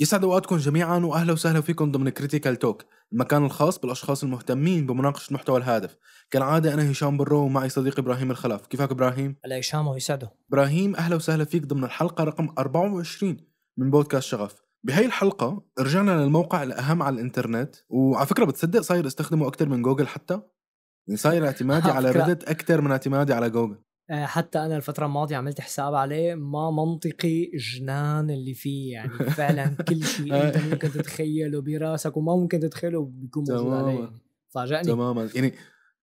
يسعد اوقاتكم جميعا واهلا وسهلا فيكم ضمن كريتيكال توك المكان الخاص بالاشخاص المهتمين بمناقشه محتوى الهادف كالعاده انا هشام برو ومعي صديقي ابراهيم الخلف كيفك ابراهيم هلا هشام ويسعده ابراهيم اهلا وسهلا فيك ضمن الحلقه رقم 24 من بودكاست شغف بهي الحلقة رجعنا للموقع الأهم على الإنترنت وعلى فكرة بتصدق صاير استخدمه أكثر من جوجل حتى يعني صاير اعتمادي على ريدت أكثر من اعتمادي على جوجل آه، حتى انا الفتره الماضيه عملت حساب عليه ما منطقي جنان اللي فيه يعني فعلا كل شيء انت ممكن تتخيله براسك وما ممكن تتخيله بيكون موجود عليه يعني. فاجأني تماما يعني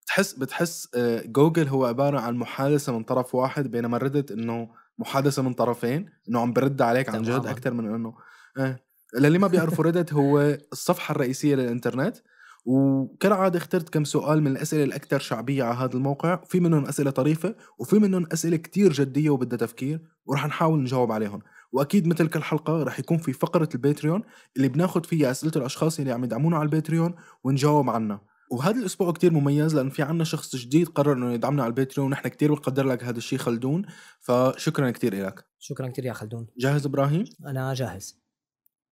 بتحس بتحس آه، جوجل هو عباره عن محادثه من طرف واحد بينما ردت انه محادثه من طرفين انه عم برد عليك عن جد اكثر من انه آه، للي ما بيعرفوا ردت هو الصفحه الرئيسيه للانترنت وكالعادة اخترت كم سؤال من الأسئلة الأكثر شعبية على هذا الموقع في منهم أسئلة طريفة وفي منهم أسئلة كتير جدية وبدها تفكير ورح نحاول نجاوب عليهم واكيد مثل كل حلقه رح يكون في فقره الباتريون اللي بناخد فيها اسئله الاشخاص اللي عم يدعمونا على الباتريون ونجاوب عنها وهذا الاسبوع كتير مميز لان في عنا شخص جديد قرر انه يدعمنا على الباتريون ونحن كتير بنقدر لك هذا الشيء خلدون فشكرا كتير لك شكرا كتير يا خلدون جاهز ابراهيم انا جاهز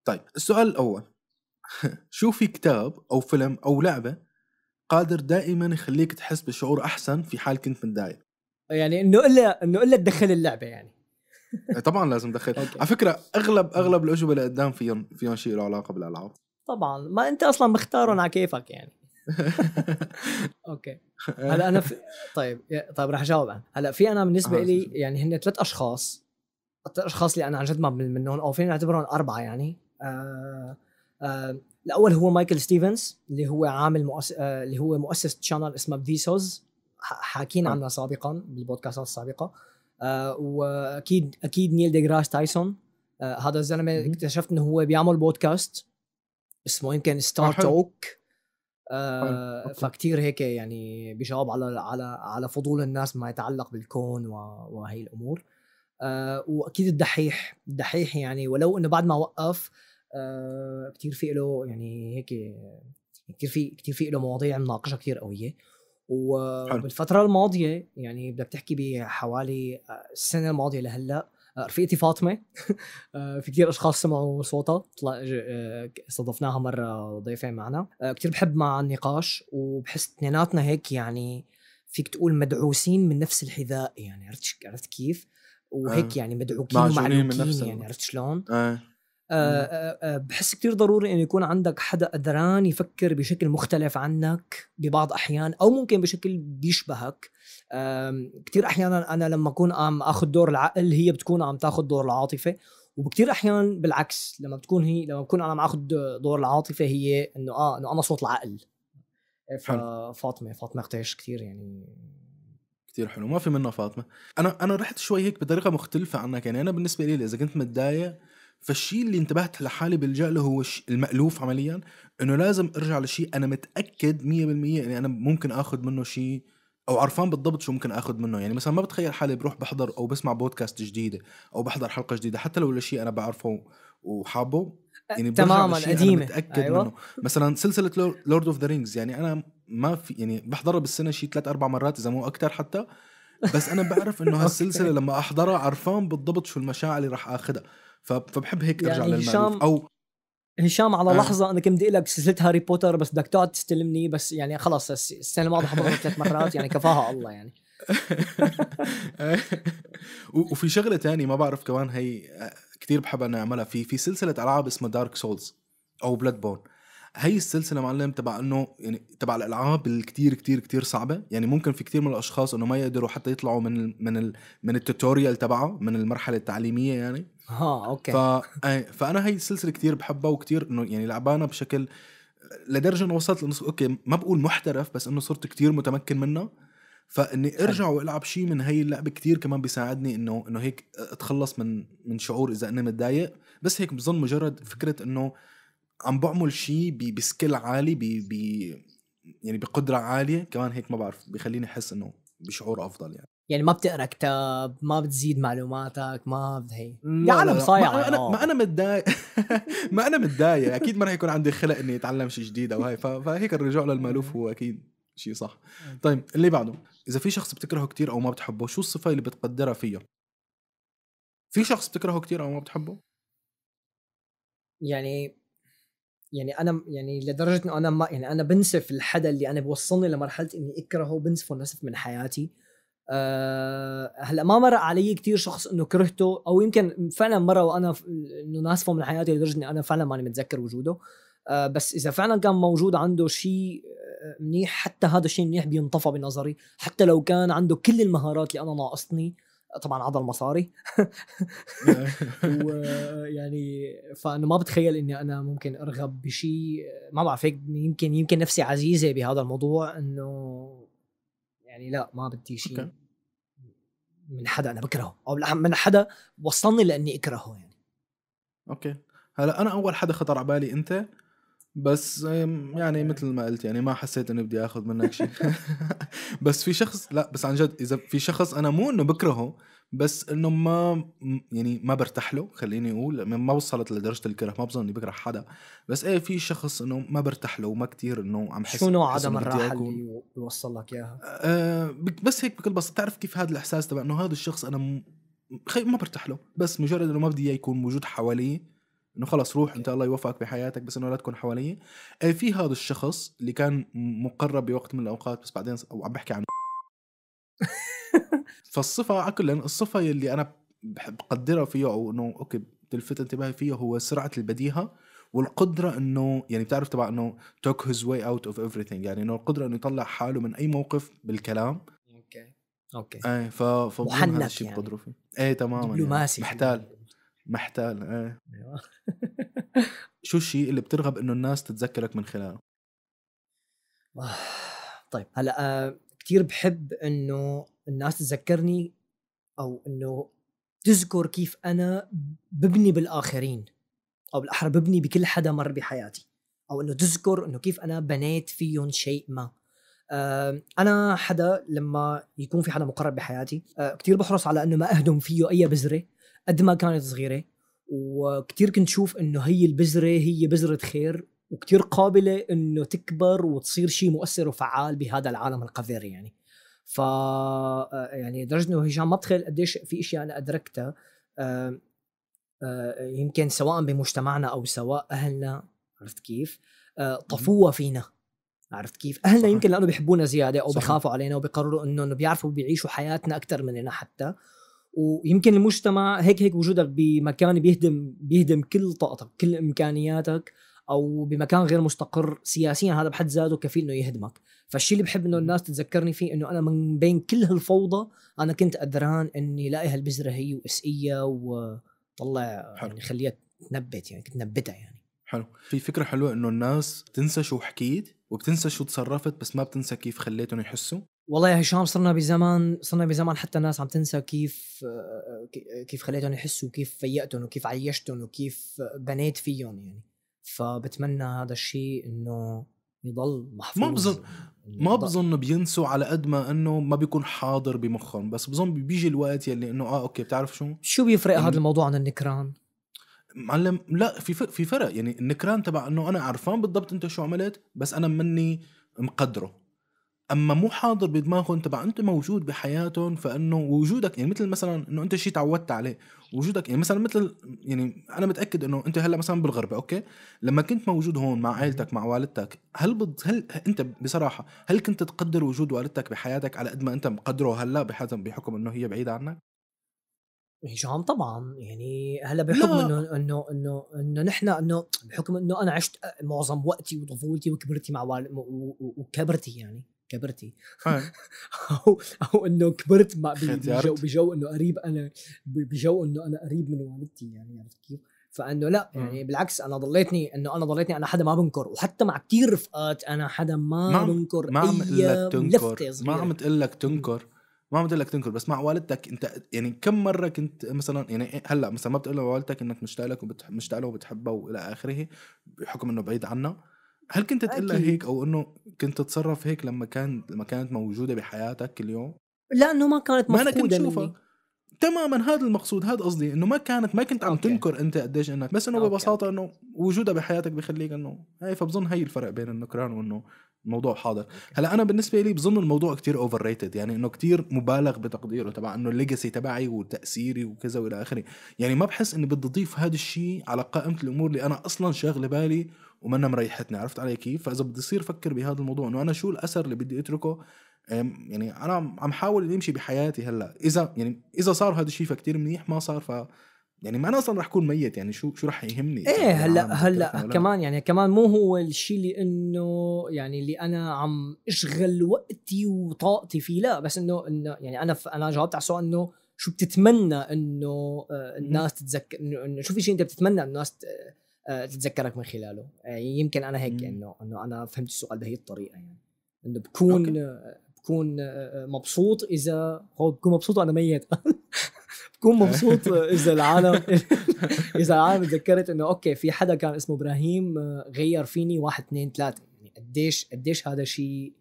طيب السؤال الاول شوفي كتاب أو فيلم أو لعبة قادر دائما يخليك تحس بشعور أحسن في حال كنت متضايق يعني انه الا انه الا تدخل اللعبه يعني إيه، طبعا لازم تدخل على فكره اغلب اغلب الاجوبه اللي قدام فيهم فيهم شيء له علاقه بالالعاب طبعا ما انت اصلا مختارهم على كيفك يعني اوكي هلا انا في... طيب طيب رح اجاوب انا هلا في انا بالنسبه لي يعني هن ثلاث اشخاص الثلاث اشخاص اللي انا عن جد ما بمل منهم او فينا نعتبرهم اربعه يعني آه آه، الاول هو مايكل ستيفنز اللي هو عامل مؤس... آه، اللي هو مؤسس تشانل اسمه فيسوز حاكينا آه. عنها سابقا بالبودكاستات السابقه واكيد اكيد نيل جراس تايسون هذا الزلمه اكتشفت انه هو بيعمل بودكاست اسمه يمكن ستار توك فكتير هيك يعني بيجاوب على على على فضول الناس ما يتعلق بالكون وهي الامور واكيد الدحيح الدحيح يعني ولو انه بعد ما وقف آه كثير في له يعني هيك يعني كثير في كثير في له مواضيع مناقشه كثير قويه وبالفتره الماضيه يعني بدك تحكي بحوالي آه، السنه الماضيه لهلا آه، رفيقتي فاطمه آه، في كثير اشخاص سمعوا صوتها استضفناها مره ضيفه معنا كثير بحب مع النقاش وبحس اثنيناتنا هيك يعني فيك تقول مدعوسين من نفس الحذاء يعني عرفت عرفت كيف؟ وهيك يعني مدعوكين ومعلوكين يعني عرفت شلون؟ آه. آه، آه، آه، بحس كتير ضروري انه يكون عندك حدا قدران يفكر بشكل مختلف عنك ببعض احيان او ممكن بشكل بيشبهك كتير احيانا انا لما اكون عم اخذ دور العقل هي بتكون عم تاخذ دور العاطفه وبكتير احيان بالعكس لما بتكون هي لما بكون انا عم اخذ دور العاطفه هي انه اه انه انا صوت العقل فاطمه فاطمه اختيش كثير يعني كثير حلو ما في منها فاطمه انا انا رحت شوي هيك بطريقه مختلفه عنك يعني انا بالنسبه لي اذا كنت متضايق فالشيء اللي انتبهت لحالي بلجأ له هو المألوف عمليا انه لازم ارجع لشيء انا متأكد 100% اني انا ممكن اخذ منه شيء او عرفان بالضبط شو ممكن اخذ منه يعني مثلا ما بتخيل حالي بروح بحضر او بسمع بودكاست جديده او بحضر حلقه جديده حتى لو الشيء انا بعرفه وحابه يعني تماما قديمه متاكد أيوة. منه مثلا سلسله لورد اوف ذا رينجز يعني انا ما في يعني بحضرها بالسنه شيء ثلاث اربع مرات اذا مو اكثر حتى بس انا بعرف انه هالسلسله لما احضرها عرفان بالضبط شو المشاعر اللي راح اخذها فبحب هيك ارجع يعني للمألوف او هشام على آه. لحظه انا كنت بدي لك سلسله هاري بوتر بس بدك تقعد تستلمني بس يعني خلص السنه الماضيه حضرتها ثلاث مرات يعني كفاها الله يعني وفي شغله تانية ما بعرف كمان هي آه، كتير بحب انا اعملها في في سلسله العاب اسمها دارك سولز او بلاد بون هي السلسله معلم تبع انه يعني تبع الالعاب الكتير كتير كتير صعبه يعني ممكن في كتير من الاشخاص انه ما يقدروا حتى يطلعوا من الـ من الـ من التوتوريال تبعه من المرحله التعليميه يعني ها آه، اوكي ف... فانا هي السلسله كتير بحبها وكتير انه يعني لعبانا بشكل لدرجه انه وصلت لنص اوكي ما بقول محترف بس انه صرت كتير متمكن منها فاني ارجع والعب شيء من هي اللعبه كتير كمان بيساعدني انه انه هيك اتخلص من من شعور اذا انا متضايق بس هيك بظن مجرد فكره انه عم بعمل شيء بسكيل عالي بي بي يعني بقدره عاليه كمان هيك ما بعرف بخليني احس انه بشعور افضل يعني يعني ما بتقرا كتاب ما بتزيد معلوماتك ما هي يا عالم صايعه ما انا ما انا متضايق ما انا متضايق اكيد ما راح يكون عندي خلق اني اتعلم شيء جديد او هاي فهيك الرجوع للمالوف هو اكيد شيء صح طيب اللي بعده اذا في شخص بتكرهه كتير او ما بتحبه شو الصفه اللي بتقدرها فيه في شخص بتكرهه كتير او ما بتحبه يعني يعني انا يعني لدرجه انه انا ما يعني انا بنسف الحدا اللي انا بوصلني لمرحله اني اكرهه بنسفه نسف من حياتي أه هلا ما مرق علي كثير شخص انه كرهته او يمكن فعلا مره وانا انه ناسفه من حياتي لدرجه اني انا فعلا ماني متذكر وجوده أه بس اذا فعلا كان موجود عنده شيء آه، منيح حتى هذا الشيء منيح بينطفى بنظري حتى لو كان عنده كل المهارات اللي انا ناقصتني طبعا عضل مصاري ويعني فانا ما بتخيل اني انا ممكن ارغب بشيء ما بعرف هيك يمكن يمكن نفسي عزيزه بهذا الموضوع انه يعني لا ما بدي شيء من حدا انا بكرهه او من حدا وصلني لاني اكرهه يعني اوكي هلا انا اول حدا خطر على بالي انت بس يعني مثل ما قلت يعني ما حسيت اني بدي اخذ منك شيء بس في شخص لا بس عن جد اذا في شخص انا مو انه بكرهه بس انه ما يعني ما برتاح له خليني اقول ما وصلت لدرجه الكره ما بظن اني بكره حدا بس ايه في شخص انه ما برتاح له وما كتير انه عم حس شو نوع عدم الراحه اللي بيوصل لك اياها؟ آه بس هيك بكل بساطه بتعرف كيف هذا الاحساس تبع انه هذا الشخص انا م... خي ما برتاح له بس مجرد انه ما بدي اياه يكون موجود حواليه انه خلص روح انت الله يوفقك بحياتك بس انه لا تكون حواليه آه، في هذا الشخص اللي كان مقرب بوقت من الاوقات بس بعدين او عم بحكي عن فالصفه على الصفه اللي انا بقدرها فيه او انه اوكي بتلفت انتباهي فيه هو سرعه البديهه والقدرة انه يعني بتعرف تبع انه توك هيز واي اوت اوف everything يعني انه القدرة انه يطلع حاله من اي موقف بالكلام اوكي اوكي ايه ف ف هذا الشيء يعني. بقدره فيه ايه تماما يعني. دبلوماسي يعني. محتال محتال ايه أيوة. شو الشيء اللي بترغب انه الناس تتذكرك من خلاله؟ آه، طيب هلا آه، كثير بحب انه الناس تذكرني او انه تذكر كيف انا ببني بالاخرين او بالاحرى ببني بكل حدا مر بحياتي او انه تذكر انه كيف انا بنيت فيهم شيء ما آه، انا حدا لما يكون في حدا مقرب بحياتي آه، كثير بحرص على انه ما اهدم فيه اي بذره قد ما كانت صغيره وكثير كنت شوف انه هي البذره هي بذره خير وكثير قابله انه تكبر وتصير شيء مؤثر وفعال بهذا العالم القذر يعني ف آه، يعني لدرجه انه هشام ما بتخيل قديش في اشياء انا ادركتها يمكن سواء بمجتمعنا او سواء اهلنا عرفت كيف؟ طفوها فينا عرفت كيف؟ اهلنا يمكن لانه بيحبونا زياده او بخافوا علينا وبيقرروا انه بيعرفوا بيعيشوا حياتنا اكثر مننا حتى ويمكن المجتمع هيك هيك وجودك بمكان بيهدم بيهدم كل طاقتك كل امكانياتك او بمكان غير مستقر سياسيا هذا بحد ذاته كفيل انه يهدمك فالشيء اللي بحب انه الناس تتذكرني فيه انه انا من بين كل هالفوضى انا كنت قدران اني لاقي هالبذره هي واسقيها وطلع حلو. يعني خليها تنبت يعني كنت نبتها يعني حلو في فكره حلوه انه الناس تنسى شو حكيت وبتنسى شو تصرفت بس ما بتنسى كيف خليتهم يحسوا والله يا هشام صرنا بزمان صرنا بزمان حتى الناس عم تنسى كيف كيف خليتهم يحسوا وكيف فيقتهم وكيف عيشتهم وكيف بنيت فيهم يعني فبتمنى هذا الشيء انه يضل محفوظ ما بظن ما بظن بينسوا على قد ما انه ما بيكون حاضر بمخهم بس بظن بيجي الوقت يلي انه اه اوكي بتعرف شو شو بيفرق هذا الموضوع عن النكران معلم لا في في فرق يعني النكران تبع انه انا عرفان بالضبط انت شو عملت بس انا مني مقدره اما مو حاضر بدماغهم تبع انت موجود بحياتهم فانه وجودك يعني مثل مثلا انه انت شيء تعودت عليه وجودك يعني مثلا مثل يعني انا متاكد انه انت هلا مثلا بالغربه اوكي لما كنت موجود هون مع عائلتك مع والدتك هل بض... هل انت بصراحه هل كنت تقدر وجود والدتك بحياتك على قد ما انت مقدره هلا بحكم بحكم انه هي بعيده عنك هشام طبعا يعني هلا بحكم انه انه انه انه نحن انه بحكم انه انا عشت معظم وقتي وطفولتي وكبرتي مع والد وكبرتي يعني كبرتي او او انه كبرت مع بجو بجو انه قريب انا بجو انه انا قريب من والدتي يعني عرفت كيف؟ فانه لا يعني بالعكس انا ضليتني انه انا ضليتني انا حدا ما بنكر وحتى مع كثير رفقات انا حدا ما, ما بنكر ما عم اقول لك تنكر ما عم تقول لك تنكر ما بدي لك تنكر بس مع والدتك انت يعني كم مره كنت مثلا يعني هلا مثلا ما بتقول لوالدتك انك مشتاق لك ومشتاق له وبتحبها والى اخره بحكم انه بعيد عنا هل كنت تقول لها هيك او انه كنت تتصرف هيك لما كان لما كانت موجوده بحياتك اليوم لا لانه ما كانت مفقوده ما انا كنت شوفها تماما هذا المقصود هذا قصدي انه ما كانت ما كنت عم أوكي. تنكر انت قديش انك بس انه ببساطه انه وجودها بحياتك بخليك انه هاي فبظن هي الفرق بين النكران وانه الموضوع حاضر هلا انا بالنسبه لي بظن الموضوع كتير اوفر ريتد يعني انه كتير مبالغ بتقديره تبع انه الليجاسي تبعي وتاثيري وكذا والى اخره يعني ما بحس اني بدي اضيف هذا الشيء على قائمه الامور اللي انا اصلا شاغله بالي ومنا مريحتني عرفت علي كيف فاذا بدي يصير افكر بهذا الموضوع انه انا شو الاثر اللي بدي اتركه يعني انا عم حاول اني امشي بحياتي هلا اذا يعني اذا صار هذا الشيء فكتير منيح ما صار ف يعني ما انا اصلا رح اكون ميت يعني شو شو رح يهمني ايه يعني هلا هلا كمان يعني كمان مو هو الشيء اللي انه يعني اللي انا عم اشغل وقتي وطاقتي فيه لا بس انه انه يعني انا انا جاوبت على السؤال انه شو بتتمنى انه آه، الناس تتذكر انه شو في شيء انت بتتمنى الناس آه، تتذكرك من خلاله يعني يمكن انا هيك انه انه انا فهمت السؤال بهي الطريقه يعني انه بكون بكون آه، آه، مبسوط اذا هو بكون مبسوط وانا ميت بكون مبسوط اذا العالم اذا العالم تذكرت انه اوكي في حدا كان اسمه ابراهيم آه، غير فيني واحد اثنين ثلاثه يعني قديش قديش هذا شيء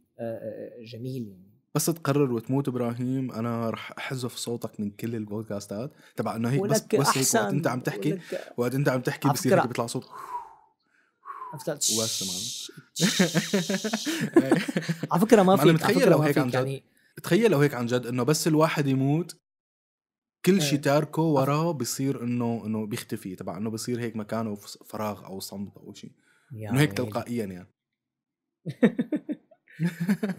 جميل يعني بس تقرر وتموت ابراهيم انا رح احذف صوتك من كل البودكاستات تبع انه هيك بس بس هيك وقت انت عم تحكي وقت انت عم تحكي بصير هيك بيطلع صوت على فكره ما في متخيل لو هيك عن جد يعني تخيل لو هيك عن جد انه بس الواحد يموت كل إيه. شيء تاركه وراه بصير انه انه بيختفي تبع انه بصير هيك مكانه فراغ او صمت او شيء انه هيك تلقائيا يعني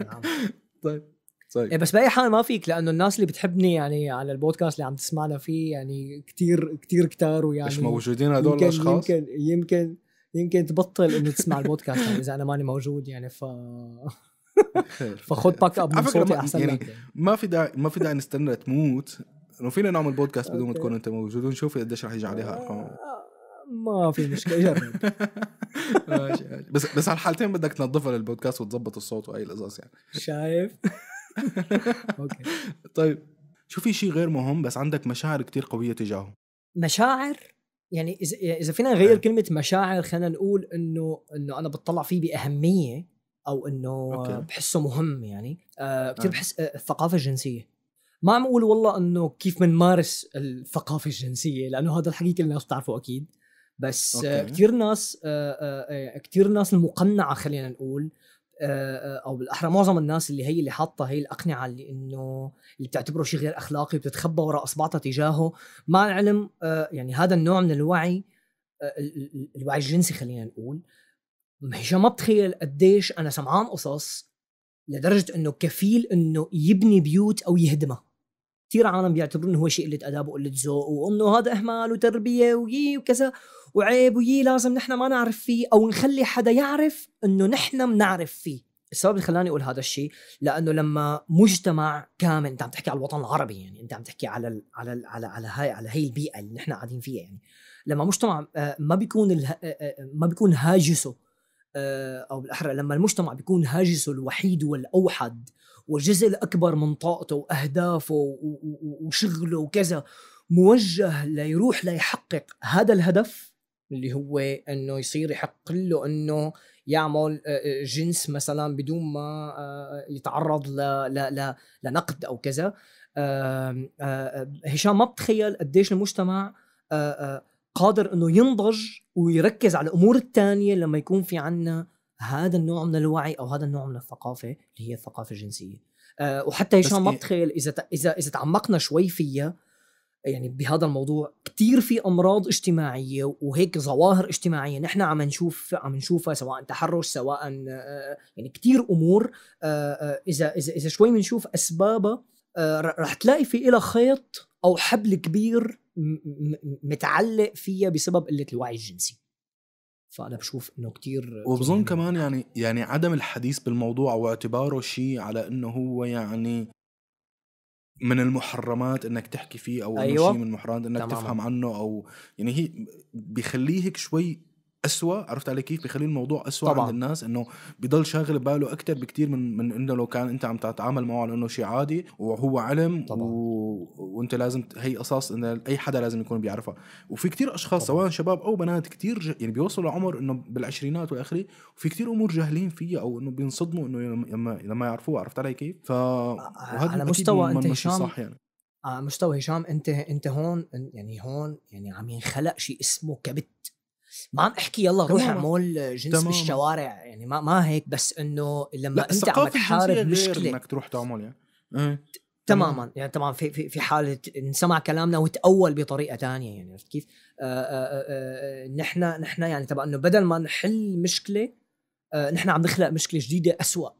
نعم. طيب طيب إيه، بس باي حال ما فيك لانه الناس اللي بتحبني يعني على البودكاست اللي عم تسمعنا فيه يعني كتير كتير كتار ويعني مش موجودين هدول الاشخاص يمكن يمكن يمكن تبطل انه تسمع البودكاست يعني اذا انا ماني موجود يعني ف فخذ باك اب من صوتي احسن يعني, يعني, ما في داعي ما في داعي نستنى تموت انه فينا نعمل بودكاست بدون ما تكون انت موجود ونشوف قديش رح يجي عليها ارقام آه، ما في مشكله جرب ماشي ماشي بس بس على الحالتين بدك تنظفها للبودكاست وتظبط الصوت واي القصص يعني شايف اوكي طيب شو في شيء غير مهم بس عندك مشاعر كتير قويه تجاهه مشاعر يعني اذا يعني اذا فينا نغير إيه. كلمه مشاعر خلينا نقول انه انه انا بتطلع فيه باهميه او انه أوكي. بحسه مهم يعني آه، كثير آه. بحس آه، الثقافه الجنسيه ما عم اقول والله انه كيف بنمارس الثقافه الجنسيه لانه هذا الحكي كل الناس بتعرفه اكيد بس كثير ناس كثير ناس المقنعه خلينا نقول آه، آه، او بالاحرى معظم الناس اللي هي اللي حاطه هي الاقنعه اللي انه اللي بتعتبره شيء غير اخلاقي وبتتخبى وراء اصبعتها تجاهه مع العلم آه، يعني هذا النوع من الوعي الوعي الجنسي خلينا نقول هشام ما بتخيل قديش انا سمعان قصص لدرجه انه كفيل انه يبني بيوت او يهدمها كثير عالم بيعتبروا انه هو شيء قله ادب وقله ذوق وانه هذا اهمال وتربيه ويي وكذا وعيب ويي لازم نحن ما نعرف فيه او نخلي حدا يعرف انه نحن بنعرف فيه السبب اللي خلاني اقول هذا الشيء لانه لما مجتمع كامل انت عم تحكي على الوطن العربي يعني انت عم تحكي على الـ على الـ على على هاي على هي البيئه اللي نحن قاعدين فيها يعني لما مجتمع آه، ما بيكون آه، آه، ما بيكون هاجسه او بالاحرى لما المجتمع بيكون هاجسه الوحيد والاوحد والجزء الأكبر من طاقته وأهدافه وشغله وكذا موجه ليروح ليحقق هذا الهدف اللي هو انه يصير يحق له انه يعمل آه، آه، جنس مثلا بدون ما آه، يتعرض ل ل ل لنقد او كذا هشام ما بتخيل قديش المجتمع قادر انه ينضج ويركز على الامور الثانيه لما يكون في عندنا هذا النوع من الوعي او هذا النوع من الثقافه اللي هي الثقافه الجنسيه أه وحتى هشام ما إيه. بتخيل اذا اذا اذا تعمقنا شوي فيها يعني بهذا الموضوع كثير في امراض اجتماعيه وهيك ظواهر اجتماعيه نحن عم نشوف عم نشوفها سواء تحرش سواء آه، يعني كثير امور آه، آه، اذا اذا اذا شوي بنشوف اسبابها رح تلاقي في لها خيط او حبل كبير متعلق فيها بسبب قله الوعي الجنسي فانا بشوف انه كتير وبظن كمان يعني يعني عدم الحديث بالموضوع واعتباره شيء على انه هو يعني من المحرمات انك تحكي فيه او أيوة. شيء من المحرمات انك تمام. تفهم عنه او يعني هي بيخليه هيك شوي أسوأ عرفت علي كيف بيخلي الموضوع أسوأ طبعا. عند الناس انه بضل شاغل باله اكثر بكثير من من انه لو كان انت عم تتعامل معه على انه شيء عادي وهو علم طبعا. و... وانت لازم هي قصص انه اي حدا لازم يكون بيعرفها وفي كثير اشخاص طبعا. سواء شباب او بنات كثير ج... يعني بيوصلوا لعمر انه بالعشرينات واخره وفي كثير امور جاهلين فيها او انه بينصدموا انه لما لما يعرفوها عرفت علي كيف ف على مستوى انت هشام صح يعني. على آه، مستوى هشام انت انت هون يعني هون يعني عم ينخلق شيء اسمه كبت ما عم احكي يلا روح اعمل جنس تمام. بالشوارع يعني ما ما هيك بس انه لما انت عم تحارب مشكله انك تروح تعمل يعني إيه، تماما يعني طبعا في في في حاله انسمع كلامنا وتاول بطريقه ثانيه يعني عرفت كيف؟ آه، آه، آه، نحن نحن يعني تبع انه بدل ما نحل مشكله نحن عم نخلق مشكله جديده أسوأ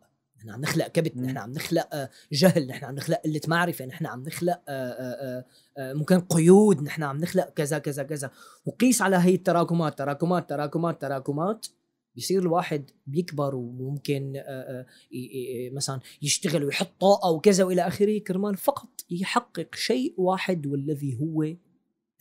نحن عم نخلق كبت نحن عم نخلق آه، جهل نحن عم نخلق قله معرفه نحن عم نخلق آه، آه، ممكن قيود نحن عم نخلق كذا كذا كذا وقيس على هي التراكمات تراكمات تراكمات تراكمات بيصير الواحد بيكبر وممكن مثلا يشتغل ويحط طاقه وكذا والى اخره كرمال فقط يحقق شيء واحد والذي هو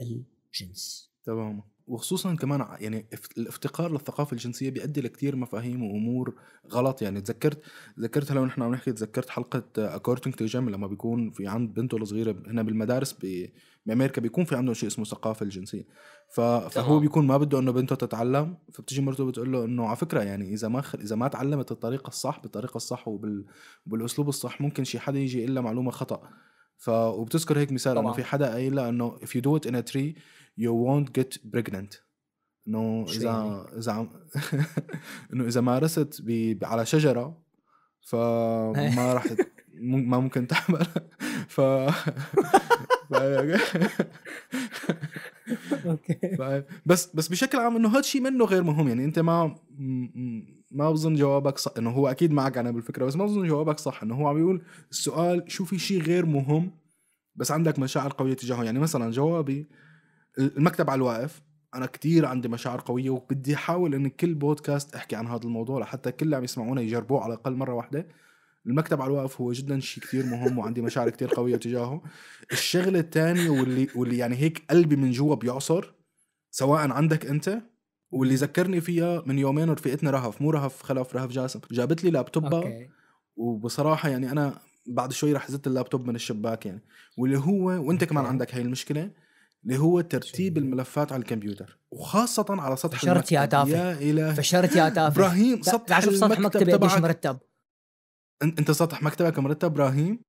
الجنس تماما وخصوصا كمان يعني الافتقار للثقافه الجنسيه بيؤدي لكثير مفاهيم وامور غلط يعني تذكرت تذكرت هلا ونحن عم نحكي تذكرت حلقه اكوردنج تو جيم لما بيكون في عند بنته الصغيره هنا بالمدارس بامريكا بيكون في عندهم شيء اسمه الثقافه الجنسيه فهو بيكون ما بده انه بنته تتعلم فبتجي مرته بتقول له انه على فكره يعني اذا ما خل... اذا ما تعلمت الطريقه الصح بالطريقه الصح وبال... وبالاسلوب الصح ممكن شي حدا يجي الا معلومه خطا ف وبتذكر هيك مثال انه في حدا قايل انه if you do it in a tree يو won't get pregnant انه اذا اذا انه اذا مارست على شجره فما راح ما ممكن تحمل ف اوكي بس بس بشكل عام انه هذا الشيء منه غير مهم يعني انت ما ما بظن جوابك صح انه هو اكيد معك انا بالفكره بس ما بظن جوابك صح انه هو عم يقول السؤال شو في شيء غير مهم بس عندك مشاعر قويه تجاهه يعني مثلا جوابي المكتب على الواقف انا كتير عندي مشاعر قويه وبدي احاول ان كل بودكاست احكي عن هذا الموضوع لحتى كل اللي عم يسمعونا يجربوه على الاقل مره واحده المكتب على الواقف هو جدا شيء كتير مهم وعندي مشاعر كتير قويه تجاهه الشغله الثانيه واللي واللي يعني هيك قلبي من جوا بيعصر سواء عندك انت واللي ذكرني فيها من يومين رفيقتنا رهف مو رهف خلف رهف جاسم جابت لي لابتوبها وبصراحه يعني انا بعد شوي رح زدت اللابتوب من الشباك يعني واللي هو وانت كمان عندك هاي المشكله اللي هو ترتيب الملفات على الكمبيوتر وخاصة على سطح فشرت المكتب يا تافه يا إله فشرت يا تافه إبراهيم سطح شوف سطح مكتبي مش مرتب أنت سطح مكتبك مرتب إبراهيم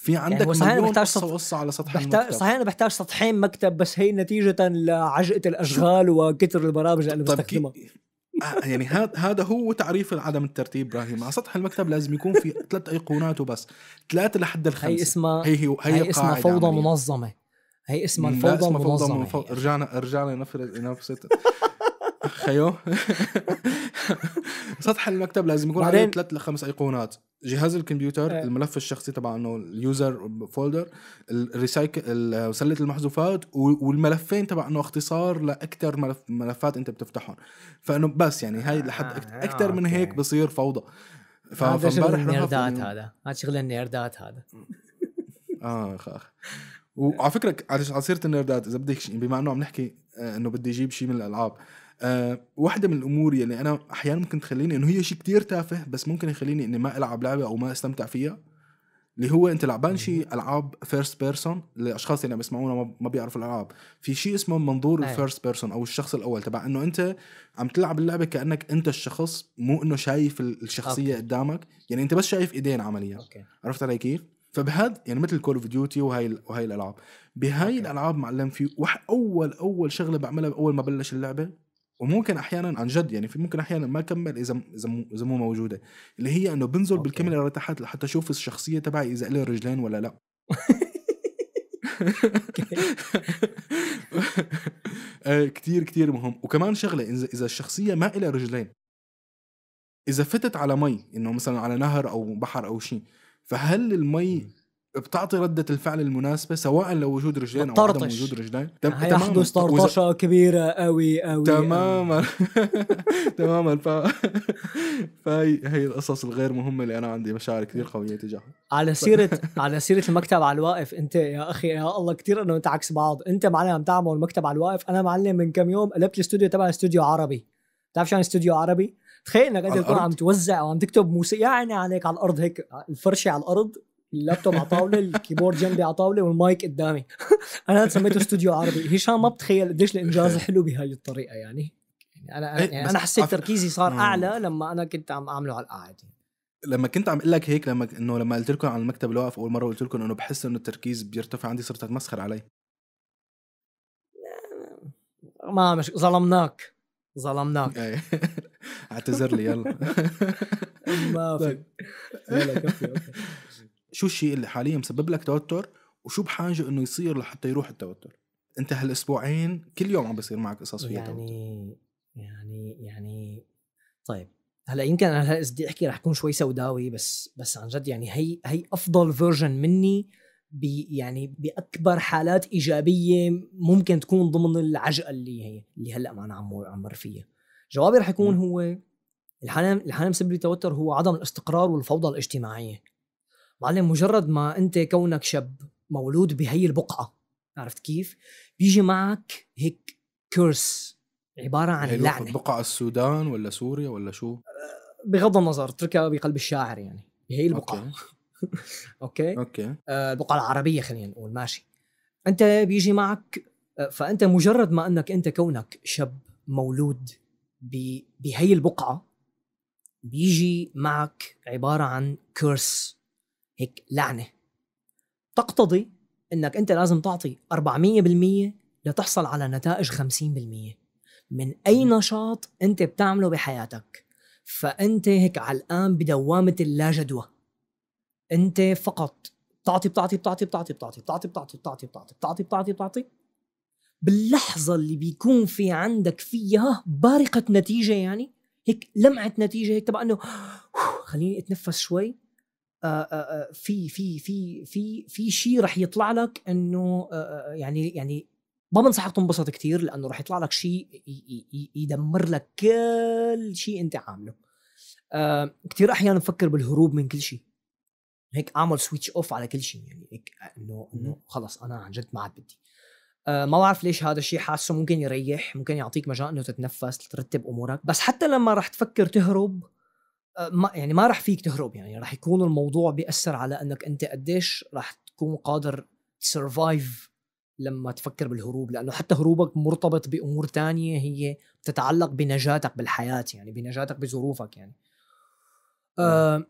في يعني عندك يعني صحيح مليون بحتاج قصة وقصة على سطح بحتاج المكتب صحيح أنا بحتاج سطحين مكتب بس هي نتيجة لعجقة الأشغال وكثر البرامج اللي بستخدمها آه، يعني هذا هو تعريف عدم الترتيب ابراهيم على سطح المكتب لازم يكون في ثلاث ايقونات وبس ثلاثه لحد الخمسه هي اسمها هي هي, هي اسمها فوضى عملية. منظمه هي اسمها الفوضى اسمها فوضى يعني. رجعنا رجعنا لنفس خيو سطح المكتب لازم يكون عليه ثلاث لخمس ايقونات جهاز الكمبيوتر أه. الملف الشخصي تبع انه اليوزر فولدر الريسايكل سله المحذوفات والملفين تبع انه اختصار لاكثر ملف ملفات انت بتفتحهم فانه بس يعني هاي لحد اكثر آه، من هيك بصير فوضى فامبارح شغل النيردات هذا هذا شغل النيردات هذا اه اخ وعلى فكره على سيره النيردات اذا بدك يعني بما انه عم نحكي آه، انه بدي اجيب شيء من الالعاب أه واحدة من الامور يلي انا احيانا ممكن تخليني انه هي شيء كتير تافه بس ممكن يخليني اني ما العب لعبه او ما استمتع فيها اللي هو انت لعبان شيء العاب فيرست بيرسون للاشخاص اللي عم يسمعونا ما بيعرفوا الالعاب في شيء اسمه منظور الفيرست بيرسون او الشخص الاول تبع انه انت عم تلعب اللعبه كانك انت الشخص مو انه شايف الشخصيه أوكي. قدامك يعني انت بس شايف ايدين عمليا أوكي. عرفت علي كيف فبهذا يعني مثل كول اوف ديوتي وهي وهي الالعاب بهاي أوكي. الالعاب معلم في وح اول اول شغله بعملها اول ما بلش اللعبه وممكن احيانا عن جد يعني في ممكن احيانا ما اكمل اذا اذا مو, موجوده اللي هي انه بنزل بالكاميرا لتحت لحتى اشوف الشخصيه تبعي اذا لها رجلين ولا لا آه، كتير كتير مهم وكمان شغله اذا اذا الشخصيه ما لها رجلين اذا فتت على مي انه مثلا على نهر او بحر او شيء فهل المي بتعطي ردة الفعل المناسبة سواء لو وجود رجلين أو عدم وجود رجلين تم يعني تماما طرطشة وز... كبيرة قوي قوي تماما تماما ف... فهي هي القصص الغير مهمة اللي أنا عندي مشاعر كثير قوية تجاهها على سيرة على سيرة المكتب على الواقف أنت يا أخي يا الله كثير أنا وأنت عكس بعض أنت معلم عم تعمل مكتب على الواقف أنا معلم من كم يوم قلبت الاستوديو تبع استوديو عربي بتعرف شو يعني استوديو عربي؟ تخيل انك انت تكون عم توزع او عم تكتب موسيقى يعني عليك على الارض هيك الفرشه على الارض اللابتوب على طاوله الكيبورد جنبي على طاوله والمايك قدامي انا سميته استوديو عربي هشام ما بتخيل قديش الانجاز حلو بهاي الطريقه يعني انا يعني انا إيه، يعني حسيت تركيزي صار اعلى لما انا كنت عم اعمله على القاعده لما كنت عم اقول لك هيك لما انه لما قلت لكم عن المكتب اللي واقف اول مره قلت لكم انه بحس انه التركيز بيرتفع عندي صرت اتمسخر علي ما مش ظلمناك ظلمناك إيه. اعتذر لي يلا ما في طيب. يلا كفي شو الشيء اللي حاليا مسبب لك توتر وشو بحاجه انه يصير لحتى يروح التوتر انت هالاسبوعين كل يوم عم بصير معك قصص فيها يعني يعني يعني طيب هلا يمكن انا هلا بدي احكي رح اكون شوي سوداوي بس بس عن جد يعني هي هي افضل فيرجن مني بي يعني باكبر حالات ايجابيه ممكن تكون ضمن العجقه اللي هي اللي هلا ما انا عم عم مر فيها جوابي رح يكون هو الحالة الحالة مسبب لي توتر هو عدم الاستقرار والفوضى الاجتماعية معلم مجرد ما انت كونك شاب مولود بهي البقعة عرفت كيف؟ بيجي معك هيك كورس عبارة عن يعني اللعنة بقعة السودان ولا سوريا ولا شو؟ بغض النظر اتركها بقلب الشاعر يعني بهي البقعة اوكي اوكي, أوكي. آه البقعة العربية خلينا نقول ماشي انت بيجي معك آه، فانت مجرد ما انك انت كونك شاب مولود بهي البقعه بيجي معك عباره عن كورس هيك لعنه تقتضي انك انت لازم تعطي 400% لتحصل على نتائج 50% من اي نشاط انت بتعمله بحياتك فانت هيك علقان بدوامه اللا جدوى انت فقط بتعطي بتعطي بتعطي بتعطي بتعطي بتعطي بتعطي بتعطي بتعطي بتعطي بتعطي باللحظه اللي بيكون في عندك فيها بارقه نتيجه يعني هيك لمعه نتيجه هيك تبع انه خليني اتنفس شوي آآ آه، آآ آه، آه، في في في في في شيء رح يطلع لك انه يعني يعني ما بنصحك تنبسط كثير لانه رح يطلع لك شيء يدمر لك كل شيء انت عامله كثير احيانا بفكر بالهروب من كل شيء هيك اعمل سويتش اوف على كل شيء يعني هيك انه انه خلص انا عن جد ما عاد بدي آه، ما بعرف ليش هذا الشيء حاسه ممكن يريح ممكن يعطيك مجال انه تتنفس ترتب امورك بس حتى لما رح تفكر تهرب آه، ما يعني ما رح فيك تهرب يعني رح يكون الموضوع بيأثر على انك انت قديش رح تكون قادر تسرفايف لما تفكر بالهروب لانه حتى هروبك مرتبط بامور تانية هي تتعلق بنجاتك بالحياه يعني بنجاتك بظروفك يعني آه،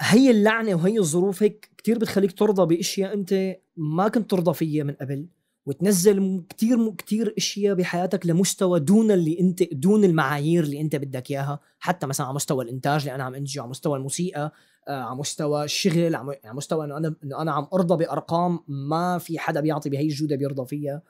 هي اللعنه وهي الظروف هيك كثير بتخليك ترضى باشياء انت ما كنت ترضى فيها من قبل وتنزل كتير كتير اشياء بحياتك لمستوى دون اللي انت دون المعايير اللي انت بدك اياها حتى مثلا على مستوى الانتاج اللي انا عم انتجه على مستوى الموسيقى آه، على مستوى الشغل على مستوى انه انا انه انا عم ارضى بارقام ما في حدا بيعطي بهي الجوده بيرضى فيها